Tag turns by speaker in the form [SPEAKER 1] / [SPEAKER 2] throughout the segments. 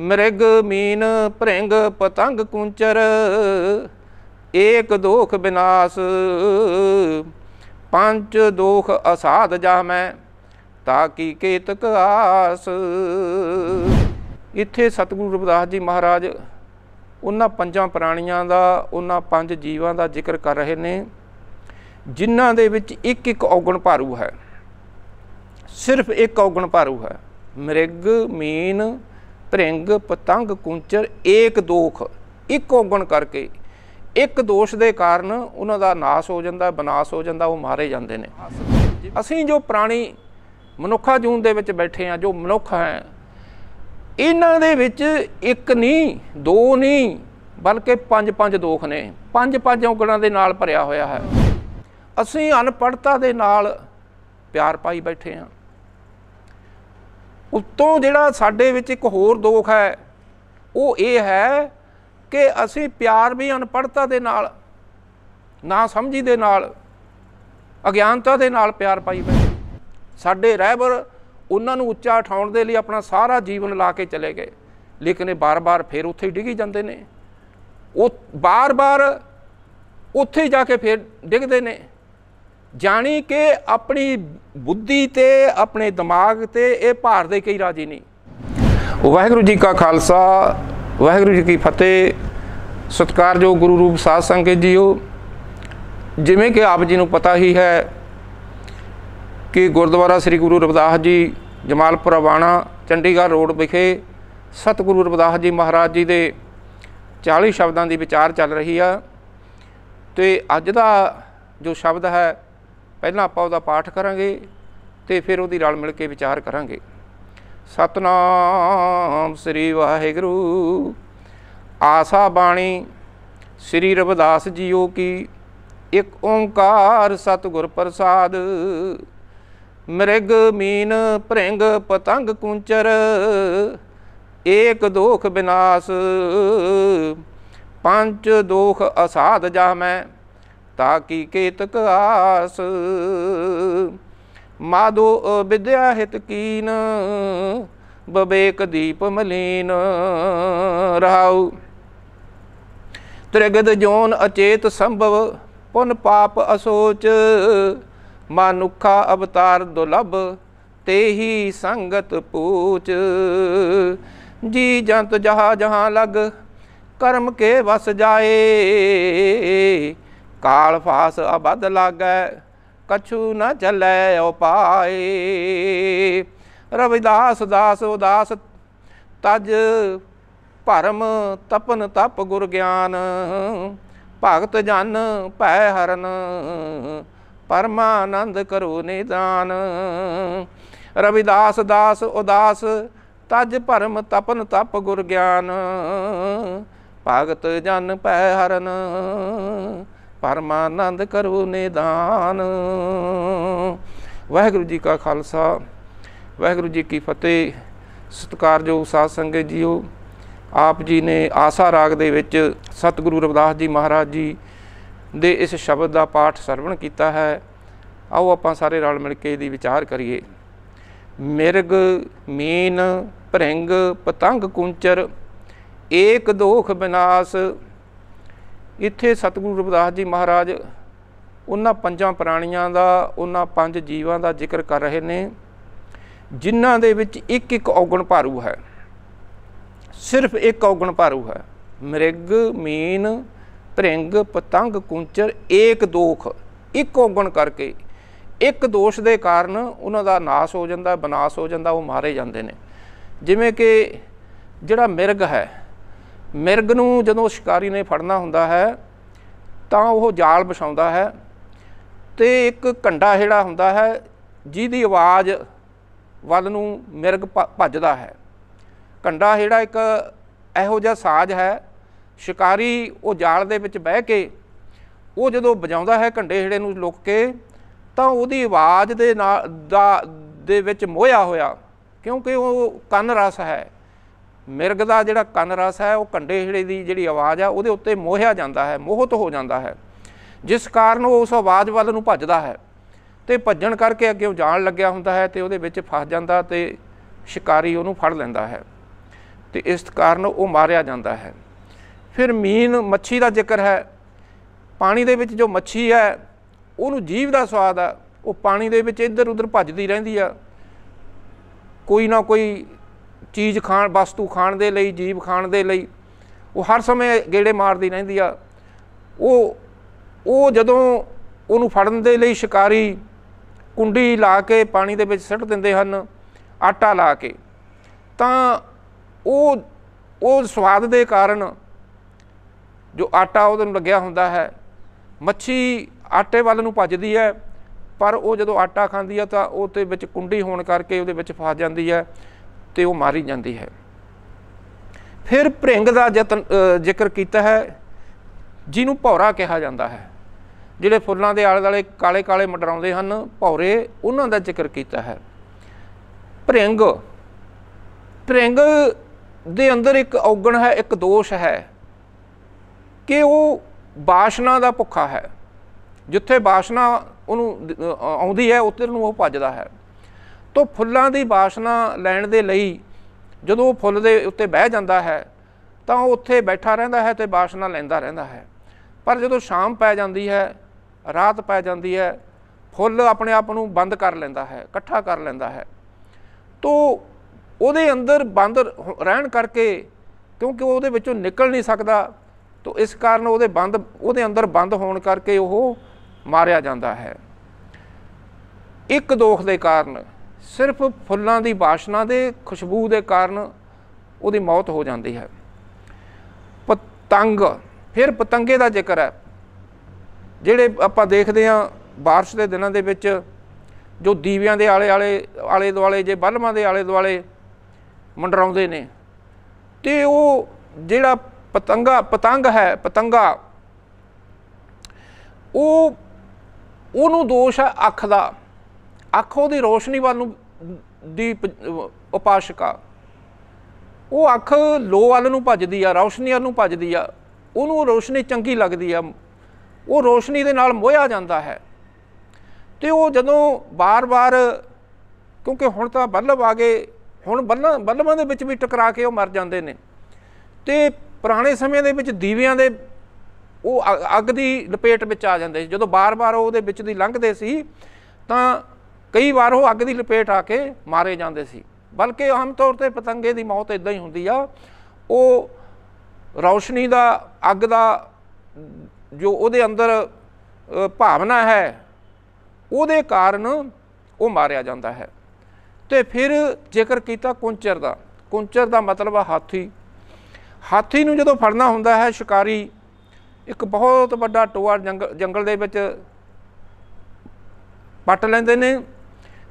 [SPEAKER 1] ਮ੍ਰਿਗ ਮੀਨ ਭ੍ਰਿੰਗ ਪਤੰਗ ਕੁੰਚਰ ਏਕ ਦੋਖ ਬਿਨਾਸ ਪੰਜ ਦੋਖ ਅਸਾਧ ਜਾ ਮੈਂ ਤਾ ਕੀ ਕੇਤਕ ਆਸ ਇੱਥੇ ਸਤਿਗੁਰੂ ਰਵਿਦਾਸ ਜੀ ਮਹਾਰਾਜ ਉਹਨਾਂ ਪੰਜਾਂ ਪ੍ਰਾਣੀਆਂ ਦਾ ਉਹਨਾਂ ਪੰਜ ਜੀਵਾਂ ਦਾ ਜ਼ਿਕਰ ਕਰ ਰਹੇ ਨੇ ਜਿਨ੍ਹਾਂ ਦੇ ਵਿੱਚ ਇੱਕ ਇੱਕ ਔਗਣ ਭਾਰੂ ਹੈ ਸਿਰਫ ਇੱਕ ਔਗਣ ਭਾਰੂ ਹੈ ਮ੍ਰਿਗ ਮੀਨ ਭ੍ਰਿੰਗ ਪਤੰਗ ਕੁੰਚਰ ਏਕ ਦੋਖ ਇੱਕੋ ਗੁਣ ਕਰਕੇ ਇੱਕ ਦੋਸ਼ ਦੇ ਕਾਰਨ ਉਹਨਾਂ ਦਾ ਨਾਸ ਹੋ ਜਾਂਦਾ ਬਨਾਸ ਹੋ ਜਾਂਦਾ ਉਹ ਮਾਰੇ ਜਾਂਦੇ ਨੇ ਅਸੀਂ ਜੋ ਪ੍ਰਾਣੀ ਮਨੁੱਖਾ ਜੂਨ ਦੇ ਵਿੱਚ ਬੈਠੇ ਆ ਜੋ ਮਨੁੱਖ ਹੈ ਇਹਨਾਂ ਦੇ ਵਿੱਚ ਇੱਕ ਨਹੀਂ ਦੋ ਨਹੀਂ ਬਲਕਿ ਪੰਜ ਪੰਜ ਦੋਖ ਨੇ ਪੰਜ ਪੰਜ ਔਗਣਾਂ ਦੇ ਨਾਲ ਭਰਿਆ ਹੋਇਆ ਹੈ ਅਸੀਂ ਅਨਪੜਤਾ ਦੇ ਨਾਲ ਪਿਆਰ ਪਾਈ ਬੈਠੇ ਆ ਉੱਤੋਂ ਜਿਹੜਾ ਸਾਡੇ ਵਿੱਚ ਇੱਕ ਹੋਰ ਦੋਖ ਹੈ ਉਹ ਇਹ ਹੈ ਕਿ ਅਸੀਂ ਪਿਆਰ ਵੀ ਅਨਪੜਤਾ ਦੇ ਨਾਲ ਨਾ ਸਮਝੀ ਦੇ ਨਾਲ ਅਗਿਆਨਤਾ ਦੇ ਨਾਲ ਪਿਆਰ ਪਾਈ ਬੈਠੇ ਸਾਡੇ ਰਹਿਬਰ ਉਹਨਾਂ ਨੂੰ ਉੱਚਾ ਉਠਾਉਣ ਦੇ ਲਈ ਆਪਣਾ ਸਾਰਾ ਜੀਵਨ ਲਾ ਕੇ ਚਲੇ ਗਏ ਲੇਕਿਨ ਇਹ ਬਾਰ-ਬਾਰ ਫੇਰ ਉੱਥੇ ਹੀ ਡਿੱਗੀ ਜਾਂਦੇ ਨੇ ਉਹ ਬਾਰ-ਬਾਰ ਉੱਥੇ ਜਾ ਕੇ ਫੇਰ ਡਿੱਗਦੇ ਨੇ ਜਾਣੀ ਕਿ ਆਪਣੀ ਬੁੱਧੀ ਤੇ ਆਪਣੇ ਦਿਮਾਗ ਤੇ ਇਹ ਭਾਰ ਦੇ ਕਈ ਰਾਜੀ ਨਹੀਂ ਵਾਹਿਗੁਰੂ ਜੀ ਕਾ ਖਾਲਸਾ ਵਾਹਿਗੁਰੂ ਜੀ ਕੀ ਫਤਿਹ ਸਤਿਕਾਰਯੋਗ ਗੁਰੂ ਰੂਪ ਸਾਧ ਸੰਗਤ ਜੀਓ ਜਿਵੇਂ ਕਿ ਆਪ ਜੀ ਨੂੰ ਪਤਾ ਹੀ ਹੈ ਕਿ ਗੁਰਦੁਆਰਾ ਸ੍ਰੀ ਗੁਰੂ ਰਵਿਦਾਸ ਜੀ ਜਮਾਲਪੁਰ ਆਵਾਣਾ ਚੰਡੀਗੜ੍ਹ ਰੋਡ ਵਿਖੇ ਸਤਿਗੁਰੂ ਰਵਿਦਾਸ ਜੀ ਮਹਾਰਾਜ ਜੀ ਦੇ 40 ਸ਼ਬਦਾਂ ਦੀ ਵਿਚਾਰ ਚੱਲ ਰਹੀ ਆ ਤੇ ਅੱਜ ਦਾ ਜੋ ਸ਼ਬਦ ਹੈ ਪਹਿਲਾਂ ਆਪਾਂ ਉਹਦਾ ਪਾਠ ਕਰਾਂਗੇ ਤੇ ਫਿਰ ਉਹਦੀ ਰਲ ਮਿਲ ਕੇ ਵਿਚਾਰ ਕਰਾਂਗੇ ਸਤਨਾਮ ਸ੍ਰੀ ਵਾਹਿਗੁਰੂ ਆਸਾ ਬਾਣੀ ਸ੍ਰੀ ਰਵਿਦਾਸ ਜੀਓ ਕੀ ਇੱਕ ਓੰਕਾਰ ਸਤਗੁਰ ਪ੍ਰਸਾਦ ਮ੍ਰਿਗ ਮੀਨ ਭ੍ਰਿੰਗ ਪਤੰਗ ਕੁੰਚਰ ਏਕ ਦੋਖ ਬਿਨਾਸ਼ ਪੰਜ ਦੋਖ ਅਸਾਧ ਜਾ ਮੈਂ ਤਾ ਕੀ ਕੇਤਕ ਆਸ ਮਾਦੋ ਵਿਦਿਆ ਹਿਤ ਕੀਨ ਬਵੇਕ ਦੀਪ ਮਲੀਨ ਰਹਾਉ ਤ੍ਰਿਗਦ ਜੋਨ ਅਚੇਤ ਸੰਭਵ ਪੁਨ ਪਾਪ ਅਸੋਚ ਮਨੁੱਖਾ ਅਵਤਾਰ ਦੁਲਭ ਤੇਹੀ ਸੰਗਤ ਪੂਚ ਜੀ ਜੰਤ ਜਹਾ ਜਹਾਂ ਲਗ ਕਰਮ ਕੇ ਵਸ ਜਾਏ ਕਾਲ ਫਾਸ ਅਬਦ ਲਾਗੈ ਕਛੂ ਨ ਚਲੈ ਉਪਾਏ ਰਵਿਦਾਸ ਦਾਸ ਉਦਾਸ ਤਜ ਭਰਮ ਤਪਨ ਤਪ ਗੁਰ ਗਿਆਨ ਭਗਤ ਜਨ ਭੈ ਹਰਨ ਪਰਮਾਨੰਦ ਕਰੋ ਨਿਦਾਨ ਰਵਿਦਾਸ ਦਾਸ ਉਦਾਸ ਤਜ ਭਰਮ ਤਪਨ ਤਪ ਗੁਰ ਗਿਆਨ ਭਗਤ ਜਨ ਭੈ ਹਰਨ ਪਰਮਾਨੰਦ ਕਰੋ ਨਿਦਾਨ ਵਾਹਿਗੁਰੂ ਜੀ ਕਾ ਖਾਲਸਾ ਵਾਹਿਗੁਰੂ ਜੀ ਕੀ ਫਤਿਹ ਸਤਿਕਾਰਯੋਗ ਸਾਧ ਸੰਗਤ ਜੀਓ ਆਪ ਜੀ ਨੇ ਆਸਾ ਰਾਗ ਦੇ ਵਿੱਚ ਸਤਿਗੁਰੂ ਰਵਿਦਾਸ ਜੀ ਮਹਾਰਾਜ ਜੀ ਦੇ ਇਸ ਸ਼ਬਦ ਦਾ ਪਾਠ ਸਰਵਣ ਕੀਤਾ ਹੈ ਆਓ ਆਪਾਂ ਸਾਰੇ ਰਲ ਮਿਲ ਕੇ ਇਹਦੀ ਵਿਚਾਰ ਕਰੀਏ ਮਿਰਗ ਮੀਨ ਭ੍ਰਿੰਗ ਪਤੰਗ ਕੁੰਚਰ ਏਕ ਦੋਖ ਬਿਨਾਸ਼ ਇੱਥੇ ਸਤਿਗੁਰੂ ਰਵਿਦਾਸ ਜੀ ਮਹਾਰਾਜ ਉਹਨਾਂ ਪੰਜਾਂ ਪ੍ਰਾਣੀਆਂ ਦਾ ਉਹਨਾਂ ਪੰਜ ਜੀਵਾਂ ਦਾ ਜ਼ਿਕਰ ਕਰ ਰਹੇ ਨੇ ਜਿਨ੍ਹਾਂ ਦੇ ਵਿੱਚ ਇੱਕ ਇੱਕ ਔਗਣ ਭਾਰੂ ਹੈ ਸਿਰਫ ਇੱਕ ਔਗਣ ਭਾਰੂ ਹੈ ਮ੍ਰਿਗ ਮੀਨ ਭ੍ਰਿੰਗ ਪਤੰਗ ਕੁੰਚਰ ਏਕ ਦੋਖ ਇੱਕ ਔਗਣ ਕਰਕੇ ਇੱਕ ਦੋਸ਼ ਦੇ ਕਾਰਨ ਉਹਨਾਂ ਦਾ ਨਾਸ ਹੋ ਜਾਂਦਾ ਬਨਾਸ ਹੋ ਜਾਂਦਾ ਉਹ ਮਾਰੇ ਜਾਂਦੇ ਨੇ ਜਿਵੇਂ ਕਿ ਜਿਹੜਾ ਮਿਰਗ ਹੈ ਮਿਰਗ ਨੂੰ ਜਦੋਂ ਸ਼ਿਕਾਰੀ ਨੇ ਫੜਨਾ ਹੁੰਦਾ ਹੈ ਤਾਂ ਉਹ ਜਾਲ ਵਿਛਾਉਂਦਾ ਹੈ ਤੇ ਇੱਕ ਕੰਡਾ ਜਿਹੜਾ ਹੁੰਦਾ ਹੈ ਜਿਹਦੀ ਆਵਾਜ਼ ਵੱਲ ਨੂੰ ਮਿਰਗ ਭੱਜਦਾ ਹੈ ਕੰਡਾ ਜਿਹੜਾ ਇੱਕ ਇਹੋ ਜਿਹਾ ਸਾਜ਼ ਹੈ ਸ਼ਿਕਾਰੀ ਉਹ ਜਾਲ ਦੇ ਵਿੱਚ ਬਹਿ ਕੇ ਉਹ ਜਦੋਂ ਵਜਾਉਂਦਾ ਹੈ ਕੰਡੇ ਜਿਹੜੇ ਨੂੰ ਲੁੱਕ ਕੇ ਤਾਂ ਉਹਦੀ ਆਵਾਜ਼ ਦੇ ਨਾਲ ਦਾ ਦੇ ਵਿੱਚ ਮੋਇਆ ਹੋਇਆ ਕਿਉਂਕਿ ਉਹ ਕੰਨ ਰਸ ਹੈ ਮਿਰਗ ਦਾ ਜਿਹੜਾ ਕੰਨ ਰਸ ਹੈ ਉਹ ਕੰਡੇ ਹਿੜੇ ਦੀ ਜਿਹੜੀ ਆਵਾਜ਼ ਆ ਉਹਦੇ ਉੱਤੇ ਮੋਹਿਆ ਜਾਂਦਾ ਹੈ ਮੋਹਤ ਹੋ ਜਾਂਦਾ ਹੈ ਜਿਸ ਕਾਰਨ ਉਹ ਉਸ ਆਵਾਜ਼ ਵੱਲ ਨੂੰ ਭੱਜਦਾ ਹੈ ਤੇ ਭੱਜਣ ਕਰਕੇ ਅੱਗੇ ਜਾਣ ਲੱਗਿਆ ਹੁੰਦਾ ਹੈ ਤੇ ਉਹਦੇ ਵਿੱਚ ਫਸ ਜਾਂਦਾ ਤੇ ਸ਼ਿਕਾਰੀ ਉਹਨੂੰ ਫੜ ਲੈਂਦਾ ਹੈ ਤੇ ਇਸ ਕਾਰਨ ਉਹ ਮਾਰਿਆ ਜਾਂਦਾ ਹੈ ਫਿਰ ਮੀਨ ਮੱਛੀ ਦਾ ਜ਼ਿਕਰ ਹੈ ਪਾਣੀ ਦੇ ਵਿੱਚ ਜੋ ਮੱਛੀ ਹੈ ਉਹਨੂੰ ਜੀਵ ਦਾ ਸਵਾਦ ਆ ਉਹ ਪਾਣੀ ਦੇ ਵਿੱਚ ਇੱਧਰ ਉੱਧਰ ਭੱਜਦੀ ਰਹਿੰਦੀ ਆ ਕੋਈ ਨਾ ਕੋਈ ਚੀਜ਼ ਖਾਣ ਵਸਤੂ ਖਾਣ ਦੇ ਲਈ ਜੀਵ ਖਾਣ ਦੇ ਲਈ ਉਹ ਹਰ ਸਮੇਂ ਗੇੜੇ ਮਾਰਦੀ ਰਹਿੰਦੀ ਆ ਉਹ ਉਹ ਜਦੋਂ ਉਹਨੂੰ ਫੜਨ ਦੇ ਲਈ ਸ਼ਿਕਾਰੀ ਕੁੰਡੀ ਲਾ ਕੇ ਪਾਣੀ ਦੇ ਵਿੱਚ ਸੁੱਟ ਦਿੰਦੇ ਹਨ ਆਟਾ ਲਾ ਕੇ ਤਾਂ ਉਹ ਉਹ ਸਵਾਦ ਦੇ ਕਾਰਨ ਜੋ ਆਟਾ ਉਹਦੇ ਨੂੰ ਲੱਗਿਆ ਹੁੰਦਾ ਹੈ ਮੱਛੀ ਆਟੇ ਵੱਲ ਨੂੰ ਭੱਜਦੀ ਹੈ ਪਰ ਉਹ ਜਦੋਂ ਆਟਾ ਖਾਂਦੀ ਆ ਤਾਂ ਉਹ ਤੇ ਵਿੱਚ ਕੁੰਡੀ ਹੋਣ ਕਰਕੇ ਉਹਦੇ ਵਿੱਚ ਫਸ ਜਾਂਦੀ ਹੈ ਤੇ ਉਹ ਮਾਰੀ ਜਾਂਦੀ ਹੈ ਫਿਰ ਭ੍ਰਿੰਗ ਦਾ ਯਤਨ ਜ਼ਿਕਰ ਕੀਤਾ ਹੈ ਜਿਹਨੂੰ ਭੌਰਾ ਕਿਹਾ ਜਾਂਦਾ ਹੈ ਜਿਹੜੇ ਫੁੱਲਾਂ ਦੇ ਆਲੇ ਦਾਲੇ ਕਾਲੇ ਕਾਲੇ ਮਟਰਾਉਂਦੇ ਹਨ ਭੌਰੇ ਉਹਨਾਂ ਦਾ ਜ਼ਿਕਰ ਕੀਤਾ ਹੈ ਭ੍ਰਿੰਗ ਭ੍ਰਿੰਗ ਦੇ ਅੰਦਰ ਇੱਕ ਔਗਣ ਹੈ ਇੱਕ ਦੋਸ਼ ਹੈ ਕਿ ਉਹ ਬਾਸ਼ਨਾ ਦਾ ਭੁੱਖਾ ਹੈ ਜਿੱਥੇ ਬਾਸ਼ਨਾ ਉਹਨੂੰ ਆਉਂਦੀ ਹੈ ਉੱਧਰ ਨੂੰ ਉਹ ਭੱਜਦਾ ਹੈ ਤੋਂ ਫੁੱਲਾਂ ਦੀ ਬਾਸ਼ਨਾ ਲੈਣ ਦੇ ਲਈ ਜਦੋਂ ਉਹ ਫੁੱਲ ਦੇ ਉੱਤੇ ਬਹਿ ਜਾਂਦਾ ਹੈ ਤਾਂ ਉਹ ਉੱਥੇ ਬੈਠਾ ਰਹਿੰਦਾ ਹੈ ਤੇ ਬਾਸ਼ਨਾ ਲੈਂਦਾ ਰਹਿੰਦਾ ਹੈ ਪਰ ਜਦੋਂ ਸ਼ਾਮ ਪੈ ਜਾਂਦੀ ਹੈ ਰਾਤ ਪੈ ਜਾਂਦੀ ਹੈ ਫੁੱਲ ਆਪਣੇ ਆਪ ਨੂੰ ਬੰਦ ਕਰ ਲੈਂਦਾ ਹੈ ਇਕੱਠਾ ਕਰ ਲੈਂਦਾ ਹੈ ਤੋ ਉਹਦੇ ਅੰਦਰ ਬੰਦ ਰਹਿਣ ਕਰਕੇ ਕਿਉਂਕਿ ਉਹ ਉਹਦੇ ਵਿੱਚੋਂ ਨਿਕਲ ਨਹੀਂ ਸਕਦਾ ਤੋ ਇਸ ਕਾਰਨ ਉਹਦੇ ਬੰਦ ਉਹਦੇ ਅੰਦਰ ਬੰਦ ਹੋਣ ਕਰਕੇ ਉਹ ਮਾਰਿਆ ਜਾਂਦਾ ਹੈ ਇੱਕ ਦੋਖ ਦੇ ਕਾਰਨ ਸਿਰਫ ਫੁੱਲਾਂ ਦੀ ਬਾਸ਼ਨਾ ਦੇ ਖੁਸ਼ਬੂ ਦੇ ਕਾਰਨ ਉਹਦੀ ਮੌਤ ਹੋ ਜਾਂਦੀ ਹੈ ਪਤੰਗ ਫਿਰ ਪਤੰਗੇ ਦਾ ਜ਼ਿਕਰ ਹੈ ਜਿਹੜੇ ਆਪਾਂ ਦੇਖਦੇ ਹਾਂ بارش ਦੇ ਦਿਨਾਂ ਦੇ ਵਿੱਚ ਜੋ ਦੀਵਿਆਂ ਦੇ ਆਲੇ ਆਲੇ ਆਲੇ ਦੁਆਲੇ ਜੇ ਬਲਮਾਂ ਦੇ ਆਲੇ ਦੁਆਲੇ ਮੰਡਰਾਉਂਦੇ ਨੇ ਤੇ ਉਹ ਜਿਹੜਾ ਪਤੰਗਾ ਪਤੰਗ ਹੈ ਪਤੰਗਾ ਉਹ ਉਹਨੂੰ ਦੋਸ਼ ਆ ਅੱਖ ਦਾ ਅੱਖ ਦੀ ਰੋਸ਼ਨੀ ਵੱਲ ਨੂੰ ਦੀ ਉਪਾਸ਼ਕਾ ਉਹ ਅੱਖ ਲੋ ਵੱਲ ਨੂੰ ਭੱਜਦੀ ਆ ਰੋਸ਼ਨੀ ਵੱਲ ਨੂੰ ਭੱਜਦੀ ਆ ਉਹਨੂੰ ਰੋਸ਼ਨੀ ਚੰਗੀ ਲੱਗਦੀ ਆ ਉਹ ਰੋਸ਼ਨੀ ਦੇ ਨਾਲ ਮੋਹਿਆ ਜਾਂਦਾ ਹੈ ਤੇ ਉਹ ਜਦੋਂ ਬਾਰ-ਬਾਰ ਕਿਉਂਕਿ ਹੁਣ ਤਾਂ ਬੱਲਬ ਆ ਗਏ ਹੁਣ ਬੱਲਬਾਂ ਦੇ ਵਿੱਚ ਵੀ ਟਕਰਾ ਕੇ ਉਹ ਮਰ ਜਾਂਦੇ ਨੇ ਤੇ ਪੁਰਾਣੇ ਸਮੇਂ ਦੇ ਵਿੱਚ ਦੀਵਿਆਂ ਦੇ ਉਹ ਅੱਗ ਦੀ ਲਪੇਟ ਵਿੱਚ ਆ ਜਾਂਦੇ ਜਦੋਂ ਬਾਰ-ਬਾਰ ਉਹਦੇ ਵਿੱਚ ਦੀ ਲੰਘਦੇ ਸੀ ਤਾਂ ਕਈ ਵਾਰ ਉਹ ਅੱਗ ਦੀ ਲਪੇਟ ਆ ਕੇ ਮਾਰੇ ਜਾਂਦੇ ਸੀ ਬਲਕਿ ਆਮ ਤੌਰ ਤੇ ਪਤੰਗੇ ਦੀ ਮੌਤ ਇਦਾਂ ਹੀ ਹੁੰਦੀ ਆ ਉਹ ਰੌਸ਼ਨੀ ਦਾ ਅੱਗ ਦਾ ਜੋ ਉਹਦੇ ਅੰਦਰ ਭਾਵਨਾ ਹੈ ਉਹਦੇ ਕਾਰਨ ਉਹ ਮਾਰਿਆ ਜਾਂਦਾ ਹੈ ਤੇ ਫਿਰ ਜੇਕਰ ਕੀਤਾ ਕੁੰਚਰ ਦਾ ਕੁੰਚਰ ਦਾ ਮਤਲਬ ਆ ਹਾਥੀ ਹਾਥੀ ਨੂੰ ਜਦੋਂ ਫੜਨਾ ਹੁੰਦਾ ਹੈ ਸ਼ਿਕਾਰੀ ਇੱਕ ਬਹੁਤ ਵੱਡਾ ਟੋਆ ਜੰਗਲ ਦੇ ਵਿੱਚ ਪੱਟ ਲੈਂਦੇ ਨੇ